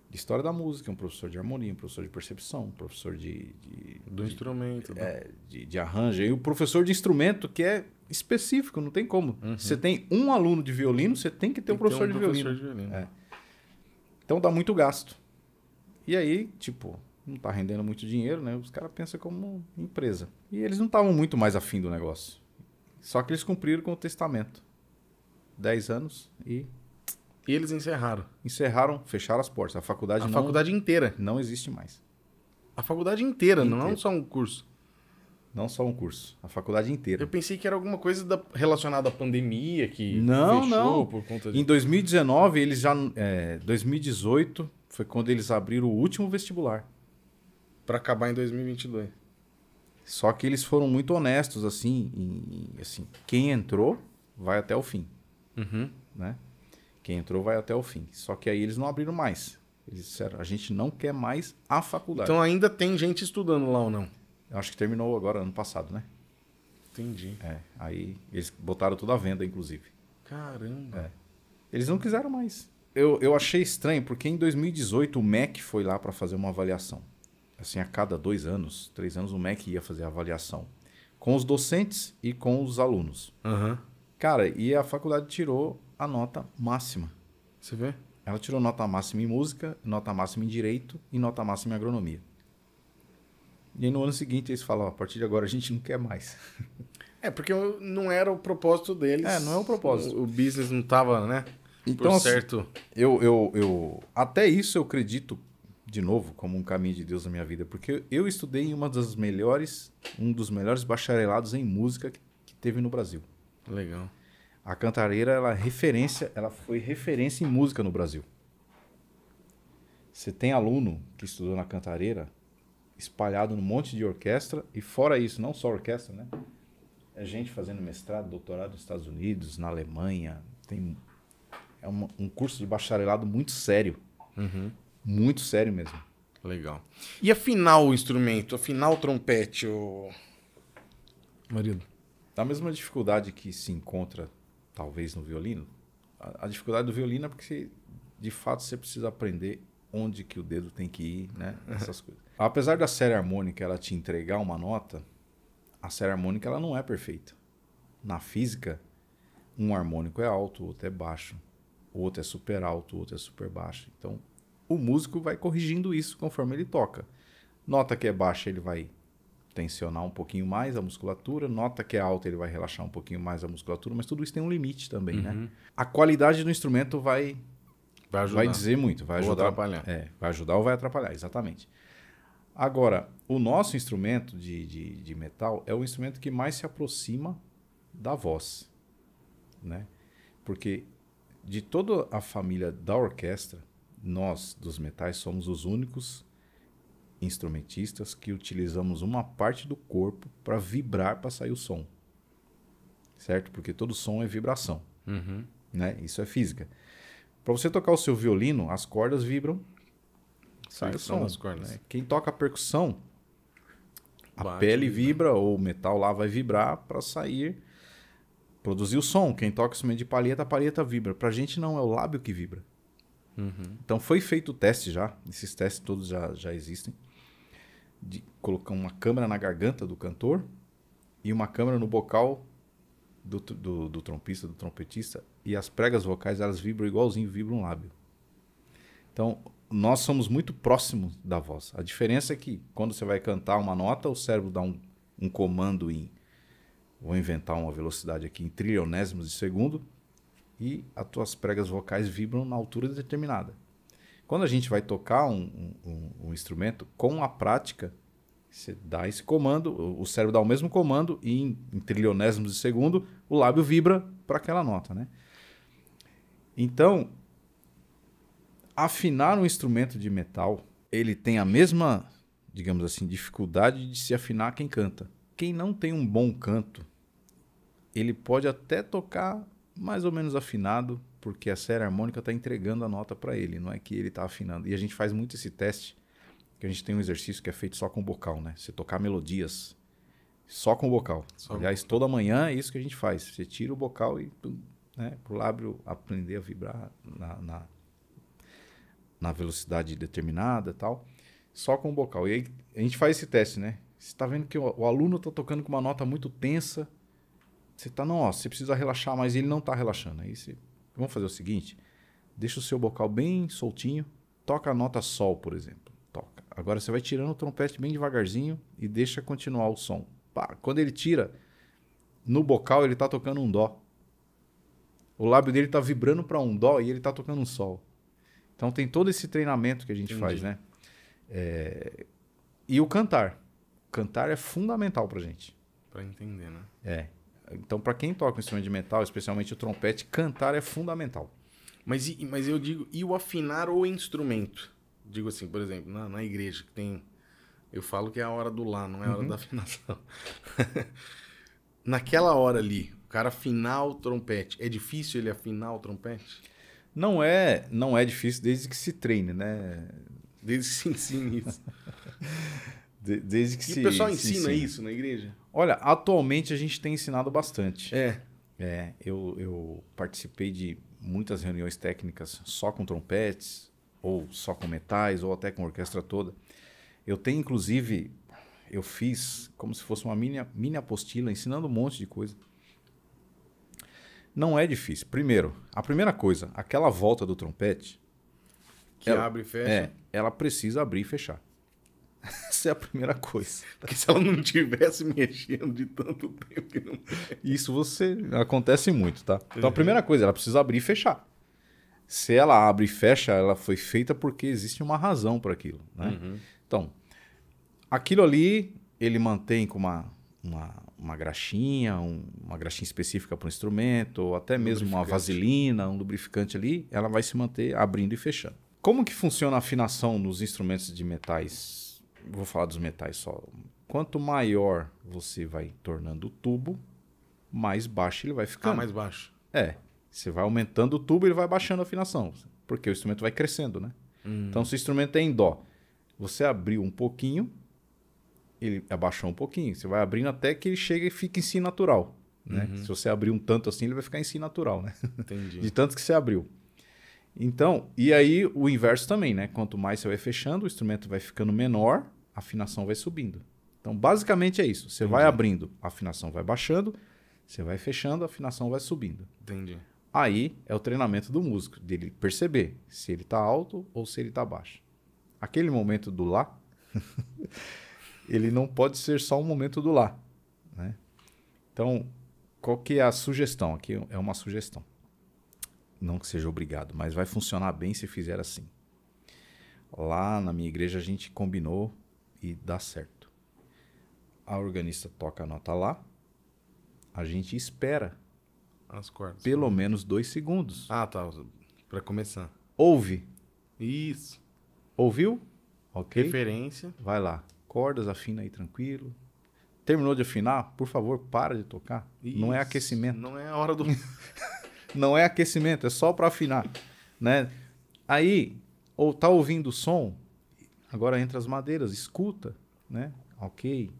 A: de história da música, um professor de harmonia, um professor de percepção, um professor de. de Do de, instrumento. Né? É, de, de, arranjo. E o professor de instrumento, que é específico, não tem como. Uhum. Você tem um aluno de violino, você tem que ter tem um professor, um de, professor violino. de violino. É. Então dá muito gasto. E aí, tipo, não está rendendo muito dinheiro, né? Os caras pensam como empresa. E eles não estavam muito mais afim do negócio. Só que eles cumpriram com o testamento. Dez anos e. E eles encerraram. Encerraram, fecharam as portas. A
B: faculdade a não. A faculdade inteira. Não existe mais. A faculdade inteira, é inteira, não só um curso. Não só um curso, a faculdade inteira. Eu pensei que era alguma coisa da, relacionada à pandemia
A: que não, fechou não. por conta de... Em 2019, eles já. É, 2018 foi quando eles abriram o último vestibular para acabar em 2022. Só que eles foram muito honestos, assim, em, assim quem entrou vai até o fim, uhum. né? Quem entrou vai até o fim. Só que aí eles não abriram mais. Eles disseram, a gente não quer mais a faculdade. Então ainda tem gente estudando lá ou não? Eu acho que terminou agora, ano passado, né? Entendi. É, aí eles botaram tudo à venda, inclusive.
B: Caramba. É.
A: Eles não quiseram mais. Eu, eu achei estranho, porque em 2018 o MEC foi lá para fazer uma avaliação assim, a cada dois anos, três anos, o MEC ia fazer a avaliação com os docentes e com os alunos. Uhum. Cara, e a faculdade tirou a nota máxima. Você vê? Ela tirou nota máxima em música, nota máxima em direito e nota máxima em agronomia. E no ano seguinte eles falam: a partir de agora a gente não quer mais. [LAUGHS]
B: É, porque não era o propósito deles. É, não é o propósito. O, o business não estava, né? Então, assim, certo. Assim,
A: eu, eu, eu. Até isso eu acredito de novo, como um caminho de Deus na minha vida, porque eu estudei em uma das melhores, um dos melhores bacharelados em música que, que teve no Brasil. Legal. A Cantareira, ela é referência, ela foi referência em música no Brasil. Você tem aluno que estudou na Cantareira, espalhado num monte de orquestra, e fora isso, não só orquestra, né? É gente fazendo mestrado, doutorado nos Estados Unidos, na Alemanha. Tem, é um curso de bacharelado muito sério. Uhum. Muito sério mesmo. Legal.
B: E afinal o instrumento, afinal o trompete, o... Marido. Da tá mesma dificuldade que se encontra,
A: talvez, no violino, a, a dificuldade do violino é porque, você, de fato, você precisa aprender onde que o dedo tem que ir, né? Essas coisas. Apesar da série harmônica ela te entregar uma nota, a série harmônica ela não é perfeita. Na física, um harmônico é alto, outro é baixo, outro é super alto, outro é super baixo. Então, o músico vai corrigindo isso conforme ele toca. Nota que é baixa, ele vai tensionar um pouquinho mais a musculatura, nota que é alta, ele vai relaxar um pouquinho mais a musculatura, mas tudo isso tem um limite também, né? uhum. né? A qualidade do instrumento vai vai, vai dizer muito, vai ou atrapalhar. É, vai ajudar ou vai atrapalhar, exatamente. Agora, o nosso instrumento de, de, de metal é o instrumento que mais se aproxima da voz, né? Porque de toda a família da orquestra, nós dos metais somos os únicos instrumentistas que utilizamos uma parte do corpo para vibrar para sair o som. Certo? Porque todo som é vibração. Uhum. Né? Isso é física. Para você tocar o seu violino, as cordas vibram, sai o som. cordas. Né? Quem toca a percussão, a Bate, pele né? vibra né? ou o metal lá vai vibrar para sair, produzir o som. Quem toca instrumento de palheta, a palheta vibra. Para a gente não é o lábio que vibra. Uhum. Então foi feito o teste já, esses testes todos já, já existem, de colocar uma câmera na garganta do cantor e uma câmera no bocal do, do, do trompista, do trompetista, e as pregas vocais elas vibram igualzinho, vibram um lábio. Então nós somos muito próximos da voz. A diferença é que quando você vai cantar uma nota, o cérebro dá um, um comando em. Vou inventar uma velocidade aqui em trilionésimos de segundo e as tuas pregas vocais vibram na altura determinada. Quando a gente vai tocar um, um, um instrumento, com a prática, você dá esse comando, o cérebro dá o mesmo comando e em, em trilionésimos de segundo o lábio vibra para aquela nota, né? Então, afinar um instrumento de metal, ele tem a mesma, digamos assim, dificuldade de se afinar quem canta. Quem não tem um bom canto, ele pode até tocar mais ou menos afinado, porque a série harmônica está entregando a nota para ele, não é que ele está afinando. E a gente faz muito esse teste, que a gente tem um exercício que é feito só com o vocal, né? Você tocar melodias só com vocal. Só Aliás, com... toda manhã é isso que a gente faz. Você tira o vocal e né, o lábio aprender a vibrar na, na, na velocidade determinada tal, só com o vocal. E aí a gente faz esse teste, né? Você está vendo que o, o aluno está tocando com uma nota muito tensa, você tá, não, ó, você precisa relaxar, mas ele não tá relaxando. Aí você, vamos fazer o seguinte, deixa o seu bocal bem soltinho, toca a nota sol, por exemplo. Toca. Agora você vai tirando o trompete bem devagarzinho e deixa continuar o som. Pá, quando ele tira, no bocal ele tá tocando um dó. O lábio dele tá vibrando para um dó e ele tá tocando um sol. Então tem todo esse treinamento que a gente Entendi. faz, né? É... E o cantar. Cantar é fundamental pra gente.
B: Pra entender, né?
A: É. Então, para quem toca um instrumento de metal, especialmente o trompete,
B: cantar é fundamental. Mas, mas eu digo, e o afinar o instrumento? Digo assim, por exemplo, na, na igreja, que tem. Eu falo que é a hora do lá, não é a hora uhum. da afinação. [LAUGHS] Naquela hora ali, o cara afinar o trompete, é difícil ele afinar o trompete?
A: Não é, não é difícil desde que se treine, né? Desde que se ensine isso. [LAUGHS] De, desde que e se. O pessoal se ensina, ensina isso na igreja? Olha, atualmente a gente tem ensinado bastante. É. É, eu, eu participei de muitas reuniões técnicas só com trompetes, ou só com metais, ou até com a orquestra toda. Eu tenho, inclusive, eu fiz como se fosse uma mini, mini apostila, ensinando um monte de coisa. Não é difícil. Primeiro, a primeira coisa, aquela volta do trompete. Que ela, abre e fecha. É, ela precisa abrir e fechar. [LAUGHS] Essa é a primeira coisa. Porque se ela não tivesse
B: mexendo de tanto tempo
A: que não. Isso você acontece muito, tá? Então a uhum. primeira coisa, ela precisa abrir e fechar. Se ela abre e fecha, ela foi feita porque existe uma razão para aquilo, né? Uhum. Então, aquilo ali ele mantém com uma uma, uma graxinha, um, uma graxinha específica para o instrumento, ou até mesmo uma vaselina, um lubrificante ali, ela vai se manter abrindo e fechando. Como que funciona a afinação nos instrumentos de metais vou falar dos metais só. Quanto maior você vai tornando o tubo, mais baixo ele vai ficar. Ah, mais baixo. É. Você vai aumentando o tubo, ele vai baixando a afinação. Porque o instrumento vai crescendo, né? Hum. Então, se o instrumento é em dó, você abriu um pouquinho, ele abaixou um pouquinho. Você vai abrindo até que ele chega e fica em si natural. Né? Uhum. Se você abrir um tanto assim, ele vai ficar em si natural, né? Entendi. [LAUGHS] De tanto que você abriu. Então, e aí o inverso também, né? Quanto mais você vai fechando, o instrumento vai ficando menor a afinação vai subindo. Então, basicamente é isso. Você Entendi. vai abrindo, a afinação vai baixando, você vai fechando, a afinação vai subindo. Entendi. Aí é o treinamento do músico, dele perceber se ele está alto ou se ele está baixo. Aquele momento do lá, [LAUGHS] ele não pode ser só um momento do lá. Né? Então, qual que é a sugestão? Aqui é uma sugestão. Não que seja obrigado, mas vai funcionar bem se fizer assim. Lá na minha igreja a gente combinou e dá certo. A organista toca a nota lá, a gente espera
B: as cordas. Pelo
A: né? menos dois segundos. Ah, tá. Para começar. Ouve. Isso. Ouviu? Ok. Referência. Vai lá. Cordas, afina aí tranquilo. Terminou de afinar? Por favor, para de tocar. Isso. Não é aquecimento.
B: Não é a hora do.
A: [LAUGHS] Não é aquecimento, é só para afinar, né? Aí, ou tá ouvindo o som, Agora entra as madeiras, escuta, né? Ok.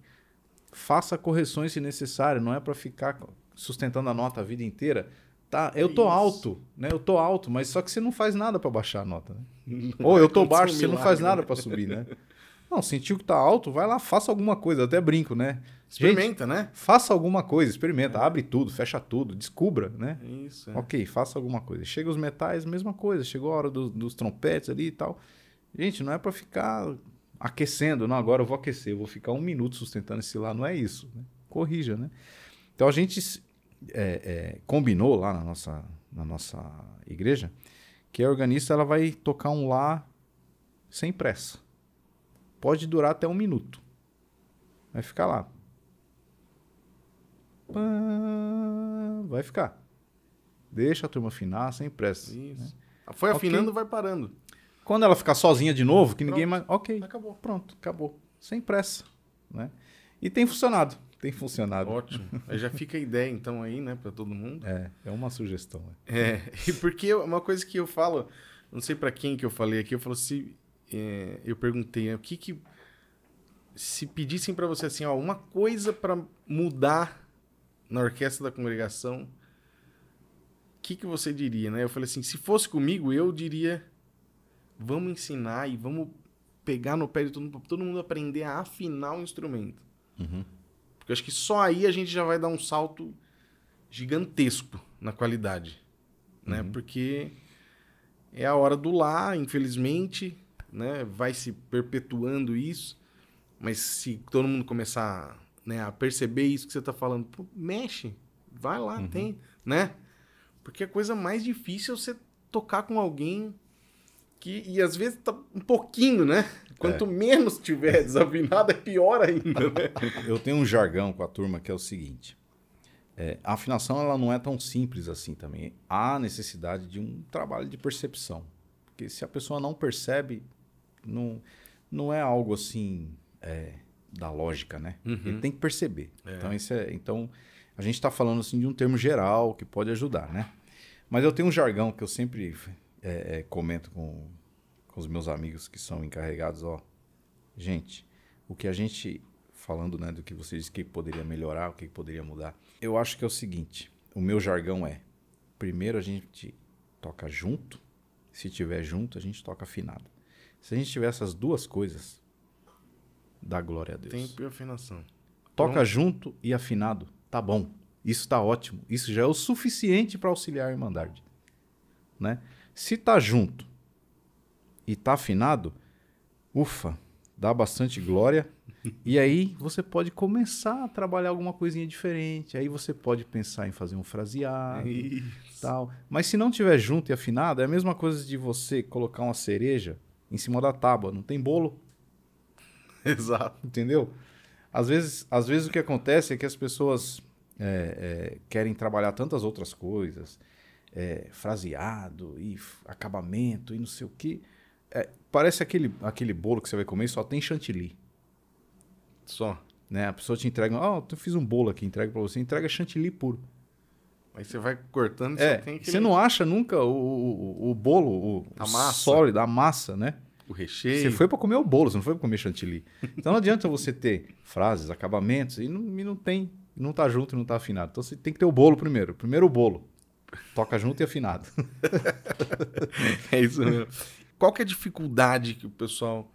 A: Faça correções se necessário, não é para ficar sustentando a nota a vida inteira. Tá, eu tô Isso. alto, né? Eu tô alto, mas só que você não faz nada para baixar a nota, né?
B: [LAUGHS] Ou eu tô baixo, um você não faz né? nada
A: para subir, né? Não, sentiu que tá alto, vai lá, faça alguma coisa, até brinco, né? Experimenta, né? Gente, né? Faça alguma coisa, experimenta, é. abre tudo, fecha tudo, descubra, né? Isso. É. Ok, faça alguma coisa. Chega os metais, mesma coisa. Chegou a hora do, dos trompetes ali e tal. Gente, não é para ficar aquecendo, não, agora eu vou aquecer, eu vou ficar um minuto sustentando esse lá, não é isso. Né? Corrija, né? Então a gente é, é, combinou lá na nossa, na nossa igreja que a organista ela vai tocar um lá sem pressa. Pode durar até um minuto. Vai ficar lá. Vai ficar. Deixa a turma afinar sem pressa. Né? Foi afinando, okay. vai parando. Quando ela ficar sozinha de novo, que Pronto. ninguém mais. Ok. Acabou. Pronto, acabou. Sem pressa. Né? E tem funcionado.
B: Tem funcionado. Ótimo. aí já fica a ideia, então, aí, né, para todo mundo. É, é uma sugestão. Né? É, e porque uma coisa que eu falo, não sei para quem que eu falei aqui, eu falo se. É, eu perguntei, né, o que que. Se pedissem para você assim, ó, uma coisa para mudar na orquestra da congregação, o que, que você diria, né? Eu falei assim, se fosse comigo, eu diria Vamos ensinar e vamos pegar no pé de todo mundo, pra todo mundo aprender a afinar o instrumento. Uhum. Porque acho que só aí a gente já vai dar um salto gigantesco na qualidade, né? Uhum. Porque é a hora do lá, infelizmente, né? Vai se perpetuando isso, mas se todo mundo começar né, a perceber isso que você está falando, pô, mexe, vai lá, uhum. tem, né? Porque a é coisa mais difícil é você tocar com alguém que, e às vezes tá um pouquinho, né? Quanto é. menos tiver [LAUGHS] desafinado, é pior ainda,
A: né? [LAUGHS] Eu tenho um jargão com a turma que é o seguinte. É, a afinação ela não é tão simples assim também. Há necessidade de um trabalho de percepção. Porque se a pessoa não percebe, não, não é algo assim é, da lógica, né? Uhum. Ele tem que perceber. É. Então, isso é, então, a gente está falando assim de um termo geral que pode ajudar, né? Mas eu tenho um jargão que eu sempre é, é, comento com, com os meus amigos que são encarregados, ó, gente, o que a gente falando, né, do que você disse que poderia melhorar, o que poderia mudar. Eu acho que é o seguinte, o meu jargão é: primeiro a gente toca junto, se tiver junto, a gente toca afinado. Se a gente tiver essas duas coisas, dá glória a Deus. Tempo e afinação. Toca Pronto. junto e afinado, tá bom. Isso tá ótimo. Isso já é o suficiente para auxiliar a Irmandade. Né? Se tá junto e tá afinado, ufa, dá bastante glória. E aí você pode começar a trabalhar alguma coisinha diferente. Aí você pode pensar em fazer um fraseado, tal. Mas se não tiver junto e afinado, é a mesma coisa de você colocar uma cereja em cima da tábua, não tem bolo. Exato. Entendeu? Às vezes, às vezes o que acontece é que as pessoas é, é, querem trabalhar tantas outras coisas, é, fraseado e acabamento e não sei o quê. É, parece aquele, aquele bolo que você vai comer e só tem chantilly. Só. Né? A pessoa te entrega, ó, oh, eu fiz um bolo aqui, entrega para você, entrega chantilly puro.
B: Aí você vai cortando, é, você tem que... Você
A: não acha nunca o, o, o bolo, o, a massa. sólido, a massa, né? O recheio. Você foi para comer o bolo, você não foi para comer chantilly. Então não adianta você ter frases, acabamentos e não, e não tem, não tá junto, não tá afinado. Então você tem que ter o bolo primeiro. Primeiro o bolo. Toca junto e afinado. [LAUGHS]
B: é isso mesmo. Qual que é a dificuldade que o pessoal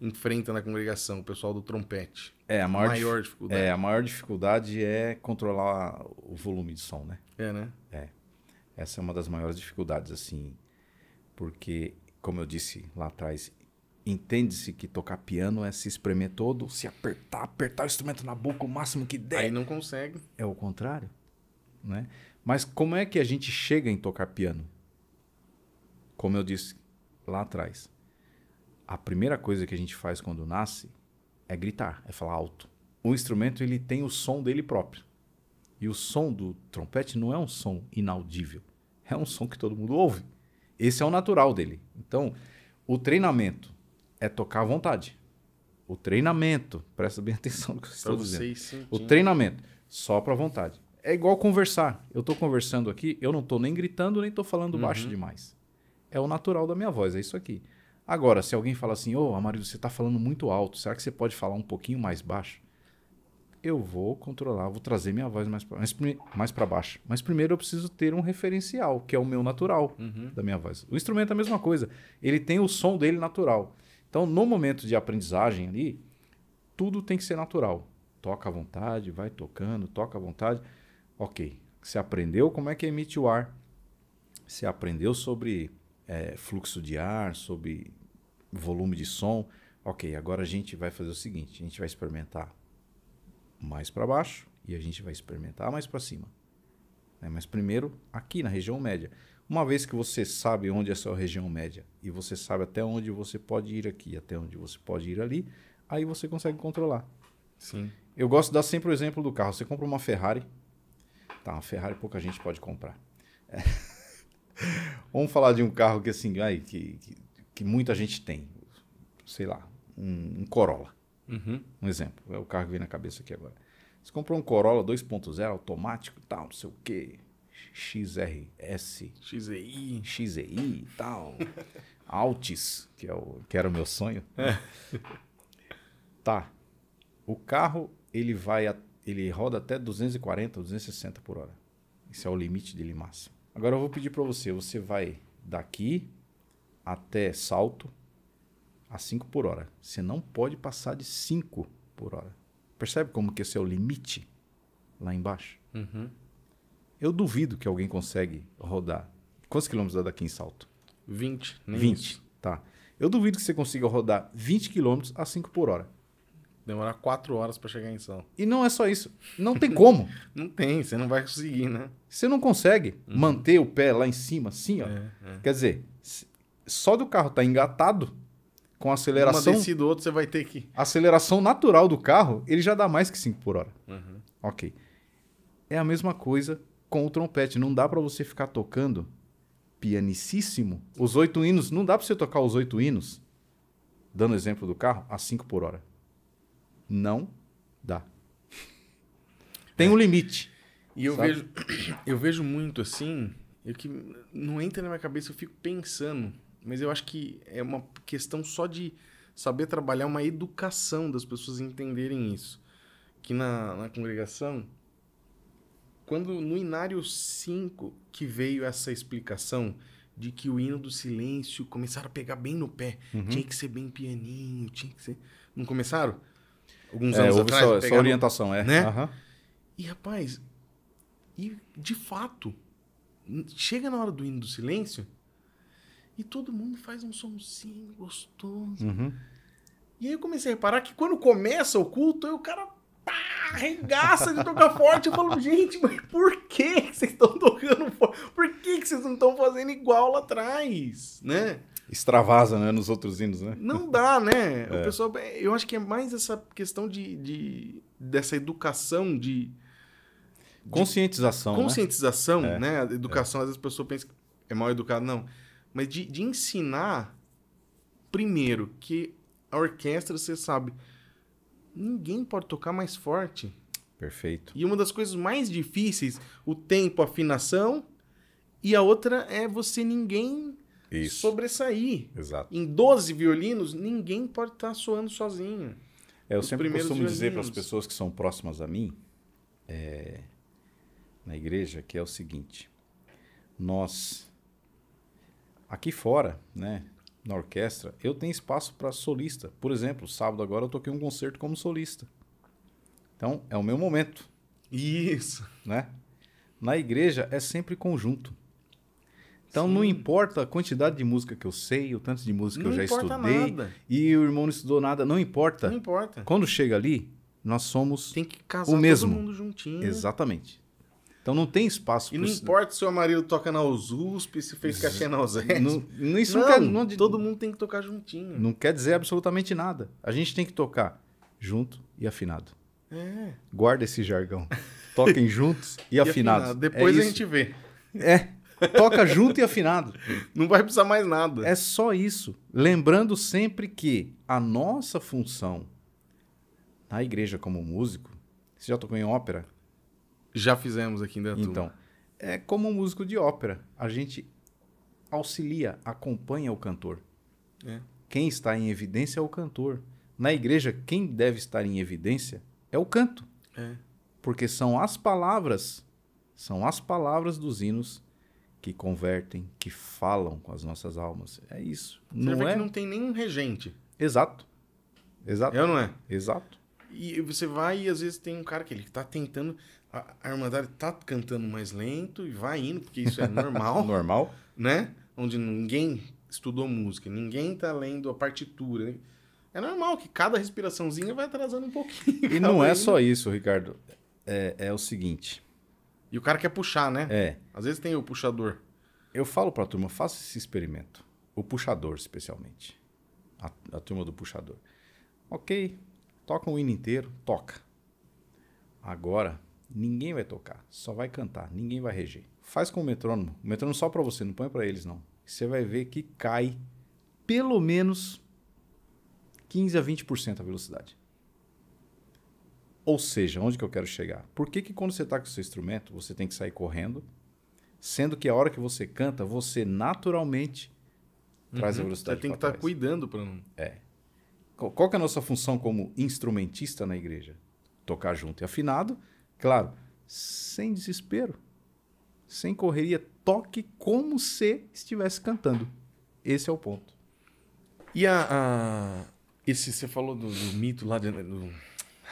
B: enfrenta na congregação, o pessoal do trompete? É, a maior, maior
A: dificuldade. É, a maior dificuldade é controlar o volume de som, né? É, né? É. Essa é uma das maiores dificuldades, assim, porque, como eu disse lá atrás, entende-se que tocar piano é se espremer todo, se apertar,
B: apertar o instrumento na boca o máximo que der. Aí não consegue.
A: É o contrário. Né? Mas como é que a gente chega em tocar piano? Como eu disse lá atrás, a primeira coisa que a gente faz quando nasce é gritar, é falar alto. O instrumento ele tem o som dele próprio. E o som do trompete não é um som inaudível, é um som que todo mundo ouve. Esse é o natural dele. Então, o treinamento é tocar à vontade. O treinamento, presta bem [LAUGHS] atenção no que eu estou dizendo. O treinamento, só para vontade é igual conversar. Eu estou conversando aqui, eu não estou nem gritando, nem estou falando uhum. baixo demais. É o natural da minha voz, é isso aqui. Agora, se alguém fala assim, ô, oh, Amarildo, você está falando muito alto, será que você pode falar um pouquinho mais baixo? Eu vou controlar, vou trazer minha voz mais para mais, mais baixo. Mas primeiro eu preciso ter um referencial, que é o meu natural uhum. da minha voz. O instrumento é a mesma coisa, ele tem o som dele natural. Então, no momento de aprendizagem ali, tudo tem que ser natural. Toca à vontade, vai tocando, toca à vontade. Ok, você aprendeu como é que emite o ar, você aprendeu sobre é, fluxo de ar, sobre volume de som. Ok, agora a gente vai fazer o seguinte: a gente vai experimentar mais para baixo e a gente vai experimentar mais para cima. É, mas primeiro aqui na região média. Uma vez que você sabe onde é a sua região média e você sabe até onde você pode ir aqui, até onde você pode ir ali, aí você consegue controlar. Sim. Eu gosto de dar sempre o exemplo do carro. Você compra uma Ferrari, Tá, uma Ferrari pouca gente pode comprar. É. [LAUGHS] Vamos falar de um carro que assim, ai que, que, que muita gente tem. Sei lá, um, um Corolla. Uhum. Um exemplo. É o carro que vem na cabeça aqui agora. Você comprou um Corolla 2.0 automático tal, não sei o quê. XRS. XEI. XEI e tal. [LAUGHS] Altis, que, é o, que era o meu sonho. É. Tá. O carro, ele vai até ele roda até 240, 260 por hora. Esse é o limite de limaça. Agora eu vou pedir para você, você vai daqui até salto a 5 por hora. Você não pode passar de 5 por hora. Percebe como que esse é o limite lá embaixo? Uhum. Eu duvido que alguém consegue rodar. Quantos quilômetros dá daqui em salto? 20. Nem 20, isso. tá. Eu duvido que você consiga rodar 20 quilômetros a 5 por hora. Demorar quatro horas para chegar em São. E não é só isso. Não tem como. [LAUGHS] não tem, você não vai conseguir, né? Você não consegue uhum. manter o pé lá em cima, assim, ó. É, é. Quer dizer, só do carro estar tá engatado, com aceleração. Uma descida,
B: outro você vai ter que.
A: Aceleração natural do carro, ele já dá mais que 5 por hora. Uhum. Ok. É a mesma coisa com o trompete. Não dá para você ficar tocando pianicíssimo. Os oito hinos, não dá para você tocar os oito hinos, dando exemplo do carro, a 5 por hora não dá. Tem um é. limite. E eu vejo,
B: [CLEARS THROAT] eu vejo muito assim, eu que não entra na minha cabeça, eu fico pensando, mas eu acho que é uma questão só de saber trabalhar uma educação das pessoas entenderem isso. Que na, na congregação, quando no Inário 5 que veio essa explicação de que o hino do silêncio começaram a pegar bem no pé, uhum. tinha que ser bem pianinho, tinha que ser. Não começaram? Alguns é, anos houve atrás. Só, pegaram, só orientação, é. Né? Uhum. E, rapaz, e de fato, chega na hora do hino do silêncio e todo mundo faz um somzinho gostoso. Uhum. E aí eu comecei a reparar que quando começa o culto, aí o cara pá, arregaça de tocar forte. Eu falo, [LAUGHS] gente, mas por que vocês estão tocando forte? Por que vocês não estão fazendo igual lá atrás,
A: né? extravasa né, nos outros hinos, né?
B: Não dá, né? [LAUGHS] É. O pessoal, é, eu acho que é mais essa questão de, de dessa educação de
A: conscientização, de,
B: conscientização, né? É, né? É. Educação, é. às vezes a pessoa pensa que é mal educado, não. Mas de, de ensinar primeiro que a orquestra, você sabe, ninguém pode tocar mais forte. Perfeito. E uma das coisas mais difíceis, o tempo, a afinação, e a outra é você ninguém isso. sobressair. Exato. Em 12 violinos, ninguém pode estar tá soando sozinho. É, eu sempre costumo violinos. dizer para as pessoas
A: que são próximas a mim, é, na igreja, que é o seguinte: nós, aqui fora, né, na orquestra, eu tenho espaço para solista. Por exemplo, sábado agora eu toquei um concerto como solista. Então, é o meu momento. Isso. Né? Na igreja é sempre conjunto. Então Sim. não importa a quantidade de música que eu sei, o tanto de música não que eu já estudei. Nada. E o irmão não estudou nada, não importa. Não importa. Quando chega ali, nós somos tem que casar o mesmo. todo mundo juntinho. Exatamente. Então não tem espaço E não isso. importa se o marido toca
B: na USP, se fez cachê na USET. Não, não, isso não, não, quer, não, todo mundo tem que tocar juntinho.
A: Não quer dizer absolutamente nada. A gente tem que tocar junto e afinado. É. Guarda esse jargão. Toquem [LAUGHS] juntos e, e afinados. Afinado. Depois é a gente vê. É, Toca junto e afinado. Não vai precisar mais nada. É só isso. Lembrando sempre que a nossa função na igreja como músico. Você já tocou em ópera?
B: Já fizemos aqui em
A: Então, é como um músico de ópera. A gente auxilia, acompanha o cantor. É. Quem está em evidência é o cantor. Na igreja, quem deve estar em evidência é o canto. É. Porque são as palavras, são as palavras dos hinos que convertem, que falam com as nossas almas. É isso. Você não vê é... que não
B: tem nenhum regente.
A: Exato. Exato. É ou não é? Exato.
B: E você vai e às vezes tem um cara que ele tá tentando. A, a Irmandade tá cantando mais lento e vai indo, porque isso é normal. [LAUGHS] normal. Né? Onde ninguém estudou música, ninguém tá lendo a partitura. Né? É normal que cada respiraçãozinha vai atrasando um pouquinho. E não é [LAUGHS] indo. só isso, Ricardo. É, é o seguinte: e o cara quer puxar, né? É. Às vezes tem o puxador.
A: Eu falo para a turma, faça esse experimento. O puxador, especialmente. A, a turma do puxador. Ok, toca o hino inteiro, toca. Agora, ninguém vai tocar, só vai cantar, ninguém vai reger. Faz com o metrônomo. O metrônomo só para você, não põe para eles, não. Você vai ver que cai pelo menos 15 a 20% a velocidade. Ou seja, onde que eu quero chegar? Por que, que quando você está com o seu instrumento, você tem que sair correndo, sendo que a hora que você canta, você naturalmente
B: uhum. traz a uhum. velocidade Você tem que estar tá cuidando para não... É.
A: Qual que é a nossa função como instrumentista na igreja? Tocar junto e afinado, claro, sem desespero, sem correria, toque como se estivesse cantando. Esse é o ponto.
B: E a, a esse você falou do, do mito lá de, do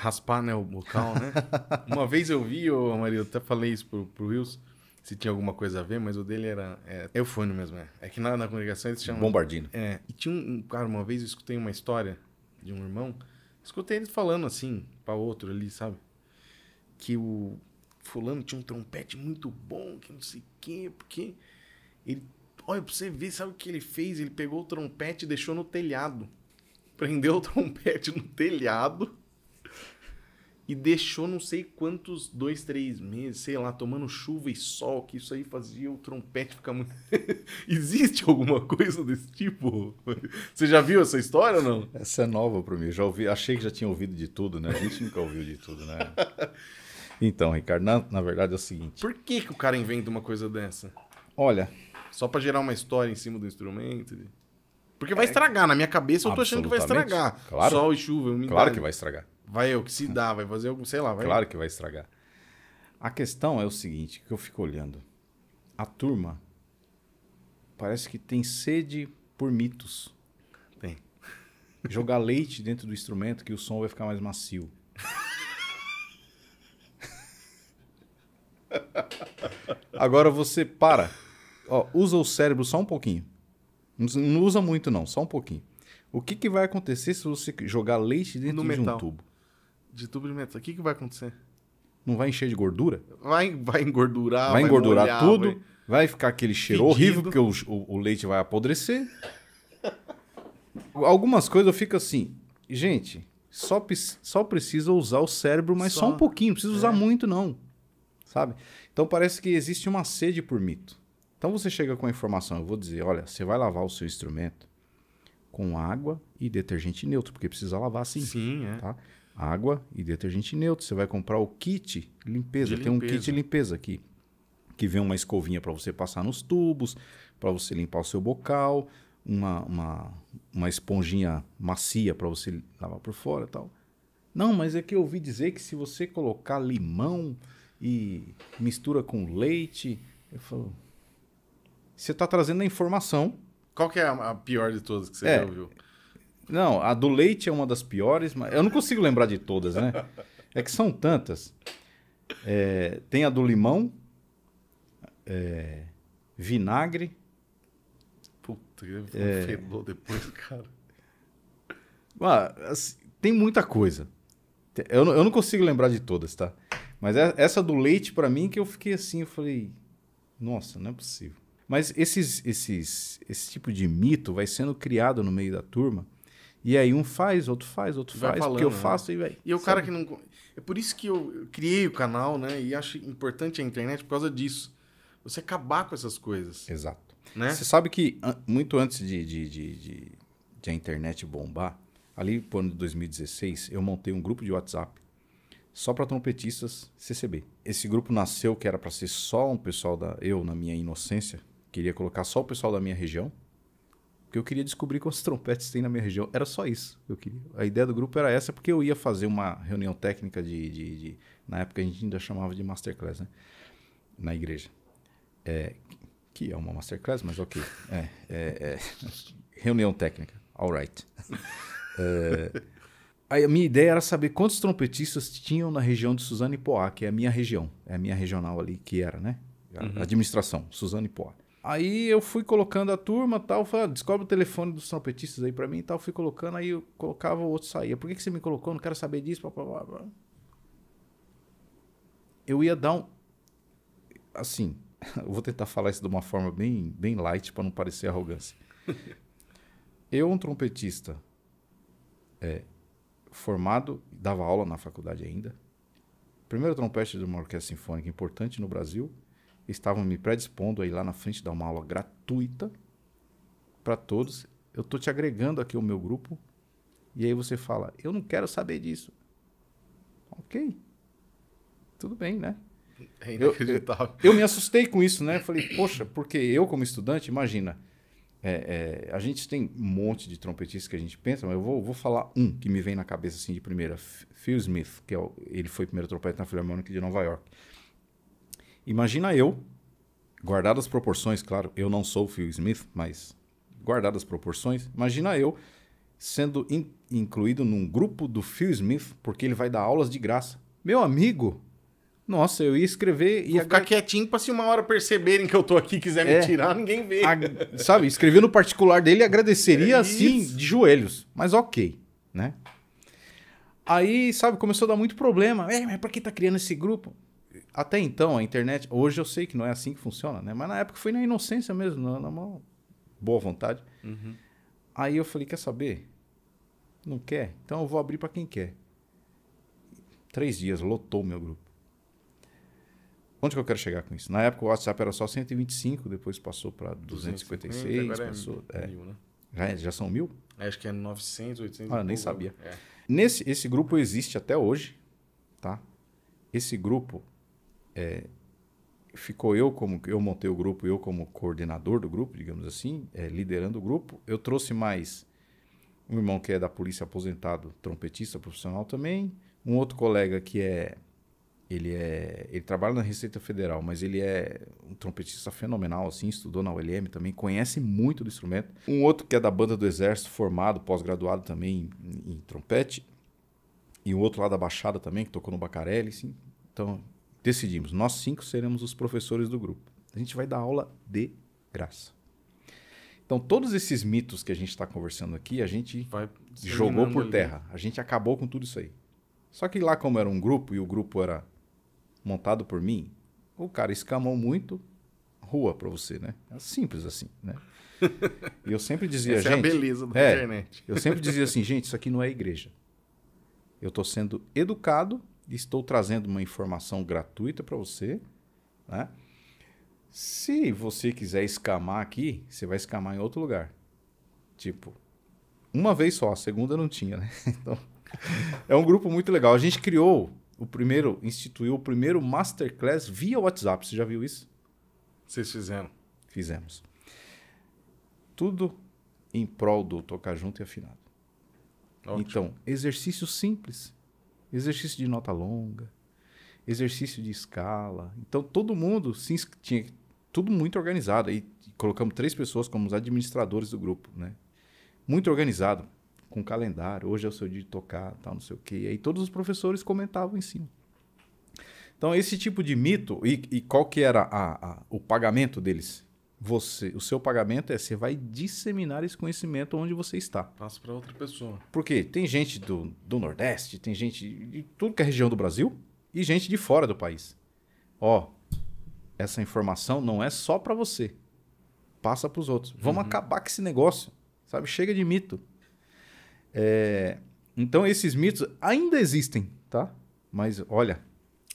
B: raspar né, o bocal, né? [LAUGHS] Uma vez eu vi, ô, Maria, eu até falei isso pro, pro Wilson, se tinha alguma coisa a ver, mas o dele era é, no mesmo, é. É que na, na congregação eles chamam... Bombardino. É, e tinha um, um... Cara, uma vez eu escutei uma história de um irmão, escutei ele falando assim, para outro ali, sabe? Que o fulano tinha um trompete muito bom, que não sei o quê, porque ele... Olha, pra você ver, sabe o que ele fez? Ele pegou o trompete e deixou no telhado. Prendeu o trompete no telhado e deixou não sei quantos, dois, três meses, sei lá, tomando chuva e sol, que isso aí fazia o trompete ficar muito. [LAUGHS] Existe alguma coisa desse tipo? Você já viu essa história ou
A: não? Essa é nova para mim. já ouvi, achei que já tinha ouvido de tudo, né? A gente nunca ouviu de tudo, né? [LAUGHS]
B: Então, Ricardo,
A: na, na verdade é o seguinte.
B: Por que, que o cara inventa uma coisa dessa? Olha. Só para gerar uma história em cima do instrumento? Porque vai é... estragar. Na minha cabeça eu tô achando que vai estragar. Claro. Sol e chuva, Claro que vai estragar. Vai oxidar, vai fazer algum, sei lá. Vai... Claro que vai
A: estragar. A questão é o seguinte, que eu fico olhando. A turma parece que tem sede por mitos. Tem. Jogar leite dentro do instrumento que o som vai ficar mais macio. Agora você para. Ó, usa o cérebro só um pouquinho. Não usa muito não, só um pouquinho. O que, que vai acontecer se você jogar leite dentro no de metal. um tubo?
B: de Desentupimento, o que, que vai acontecer?
A: Não vai encher de gordura?
B: Vai, vai engordurar, vai, engordurar molhar, tudo,
A: vai... vai... ficar aquele cheiro Pedido. horrível, porque o, o, o leite vai apodrecer. Algumas coisas eu fico assim, gente, só, só precisa usar o cérebro, mas só, só um pouquinho, não precisa usar é. muito não, sabe? Então parece que existe uma sede por mito. Então você chega com a informação, eu vou dizer, olha, você vai lavar o seu instrumento com água e detergente neutro, porque precisa lavar sim. Sim, é. Tá? água e detergente neutro. Você vai comprar o kit limpeza. Tem um kit limpeza aqui, que vem uma escovinha para você passar nos tubos, para você limpar o seu bocal, uma, uma, uma esponjinha macia para você lavar por fora tal. Não, mas é que eu ouvi dizer que se você colocar limão e mistura com leite, eu falo, você
B: está trazendo a informação. Qual que é a pior de todas que você é, já ouviu?
A: Não, a do leite é uma das piores, mas eu não consigo lembrar de todas, né? É que são tantas. É, tem a do limão, é, vinagre. Puta, ele é... depois, cara. assim, tem muita coisa. Eu, eu não consigo lembrar de todas, tá? Mas é, essa do leite, para mim, que eu fiquei assim, eu falei, nossa, não é possível. Mas esses, esses, esse tipo de mito vai sendo criado no meio da turma e aí um faz, outro faz, outro vai faz, falando, porque eu né? faço
B: e vai. E o cara que não. É por isso que eu criei o canal, né? E acho importante a internet por causa disso. Você acabar com essas coisas. Exato. Né? Você
A: sabe que muito antes de, de, de, de, de a internet bombar, ali por ano de 2016, eu montei um grupo de WhatsApp só para trompetistas CCB. Esse grupo nasceu que era para ser só um pessoal da. Eu, na minha inocência, queria colocar só o pessoal da minha região porque eu queria descobrir quantos [LAUGHS] trompetes tem na minha região. Era só isso que eu queria. A ideia do grupo era essa, porque eu ia fazer uma reunião técnica de. de, de na época a gente ainda chamava de masterclass, né? Na igreja. É, que é uma masterclass, mas ok. É, é, é. [LAUGHS] reunião técnica. Alright. [LAUGHS] É, a minha ideia era saber quantos trompetistas tinham na região de Suzano e Poá, que é a minha região. É a minha regional ali que era, né? A uhum. Administração, Suzano e Poá. Aí eu fui colocando a turma tal, falei, ah, descobre o telefone dos trompetistas aí para mim e tal, fui colocando, aí eu colocava, o outro saía. Por que, que você me colocou? Não quero saber disso, blá, blá, blá. Eu ia dar um... Assim, [LAUGHS] eu vou tentar falar isso de uma forma bem, bem light para não parecer arrogância. [LAUGHS] eu, um trompetista é, formado, dava aula na faculdade ainda, primeiro trompete de uma orquestra sinfônica importante no Brasil, estavam me predispondo aí lá na frente dar uma aula gratuita para todos. Eu estou te agregando aqui o meu grupo. E aí você fala, eu não quero saber disso. Ok. Tudo bem, né?
B: É inacreditável. Eu, eu, eu me
A: assustei com isso, né? falei, poxa, porque eu, como estudante, imagina. É, é, a gente tem um monte de trompetistas que a gente pensa, mas eu vou, vou falar um que me vem na cabeça assim de primeira. Phil Smith, que é o, ele foi primeiro trompete na Filarmônica de Nova York. Imagina eu, guardado as proporções, claro, eu não sou o Phil Smith, mas guardado as proporções, imagina eu sendo in, incluído num grupo do Phil Smith porque ele vai dar aulas de graça. Meu amigo,
B: nossa, eu ia escrever e ficar quietinho para se uma hora perceberem que eu tô aqui, quiser é, me tirar, ninguém vê. A,
A: sabe, escrever no particular dele agradeceria é assim de joelhos, mas OK, né? Aí, sabe, começou a dar muito problema. É, mas pra que tá criando esse grupo? até então a internet, hoje eu sei que não é assim que funciona, né? Mas na época foi na inocência mesmo, na, na boa vontade. Uhum. Aí eu falei, quer saber? Não quer? Então eu vou abrir para quem quer. Três dias, lotou o meu grupo. Onde que eu quero chegar com isso? Na época o WhatsApp era só 125, depois passou para 256, 250, passou, é, mil, né? Já, é, já são mil?
B: É, acho que é 900, 800. Ah, eu nem sabia. É.
A: Nesse, esse grupo existe até hoje, tá? Esse grupo é, ficou eu como eu montei o grupo, eu como coordenador do grupo, digamos assim, é, liderando o grupo. Eu trouxe mais um irmão que é da polícia aposentado, trompetista profissional também, um outro colega que é ele é ele trabalha na Receita Federal, mas ele é um trompetista fenomenal assim, estudou na ULM também, conhece muito do instrumento. Um outro que é da banda do Exército, formado, pós-graduado também em, em trompete, e um outro lá da Baixada também que tocou no bacareli sim. Então, Decidimos, nós cinco seremos os professores do grupo. A gente vai dar aula de graça. Então, todos esses mitos que a gente está conversando aqui, a gente jogou por ali. terra. A gente acabou com tudo isso aí. Só que lá, como era um grupo e o grupo era montado por mim, o cara escamou muito rua para você, né? É simples assim, né? E eu sempre dizia, Essa gente. É a beleza da é, internet. Eu sempre dizia assim, gente, isso aqui não é igreja. Eu estou sendo educado Estou trazendo uma informação gratuita para você, né? Se você quiser escamar aqui, você vai escamar em outro lugar. Tipo, uma vez só, a segunda não tinha, né? [LAUGHS] Então, é um grupo muito legal. A gente criou o primeiro, instituiu o primeiro masterclass via WhatsApp. Você já viu isso? Vocês fizeram. Fizemos. Tudo em prol do tocar junto e afinado. Ótimo. Então, exercício simples exercício de nota longa, exercício de escala. Então todo mundo tinha tudo muito organizado. E colocamos três pessoas como os administradores do grupo, né? Muito organizado, com calendário. Hoje é o seu dia de tocar, tal, não sei o quê. E aí todos os professores comentavam em cima. Então esse tipo de mito e, e qual que era a, a, o pagamento deles? Você, o seu pagamento é você vai disseminar esse conhecimento onde você está.
B: Passa para outra pessoa.
A: Porque tem gente do, do Nordeste, tem gente de tudo que é região do Brasil e gente de fora do país. Ó, essa informação não é só para você. Passa para os outros. Vamos uhum. acabar com esse negócio, sabe? Chega de mito. É, então esses mitos ainda existem, tá? Mas olha,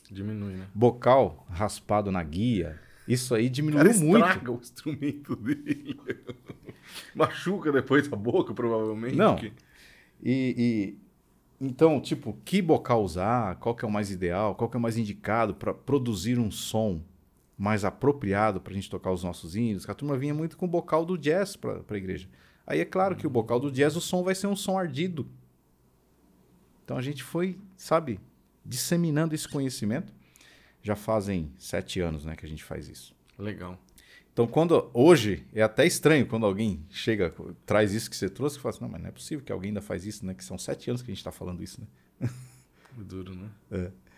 A: diminui, né? Bocal raspado na guia isso aí diminuiu cara muito. estraga
B: o instrumento dele. [LAUGHS] Machuca depois a boca, provavelmente. Não. E,
A: e, então, tipo, que bocal usar? Qual que é o mais ideal? Qual que é o mais indicado para produzir um som mais apropriado para a gente tocar os nossos índios? A turma vinha muito com o bocal do jazz para a igreja. Aí é claro que o uhum. bocal do jazz, o som vai ser um som ardido. Então a gente foi, sabe, disseminando esse conhecimento já fazem sete anos né, que a gente faz isso. Legal. Então, quando hoje é até estranho quando alguém chega, traz isso que você trouxe, que fala assim, não, mas não é possível que alguém ainda faz isso, né? Que são sete anos que a gente está falando isso, né? [LAUGHS] Duro, né? É.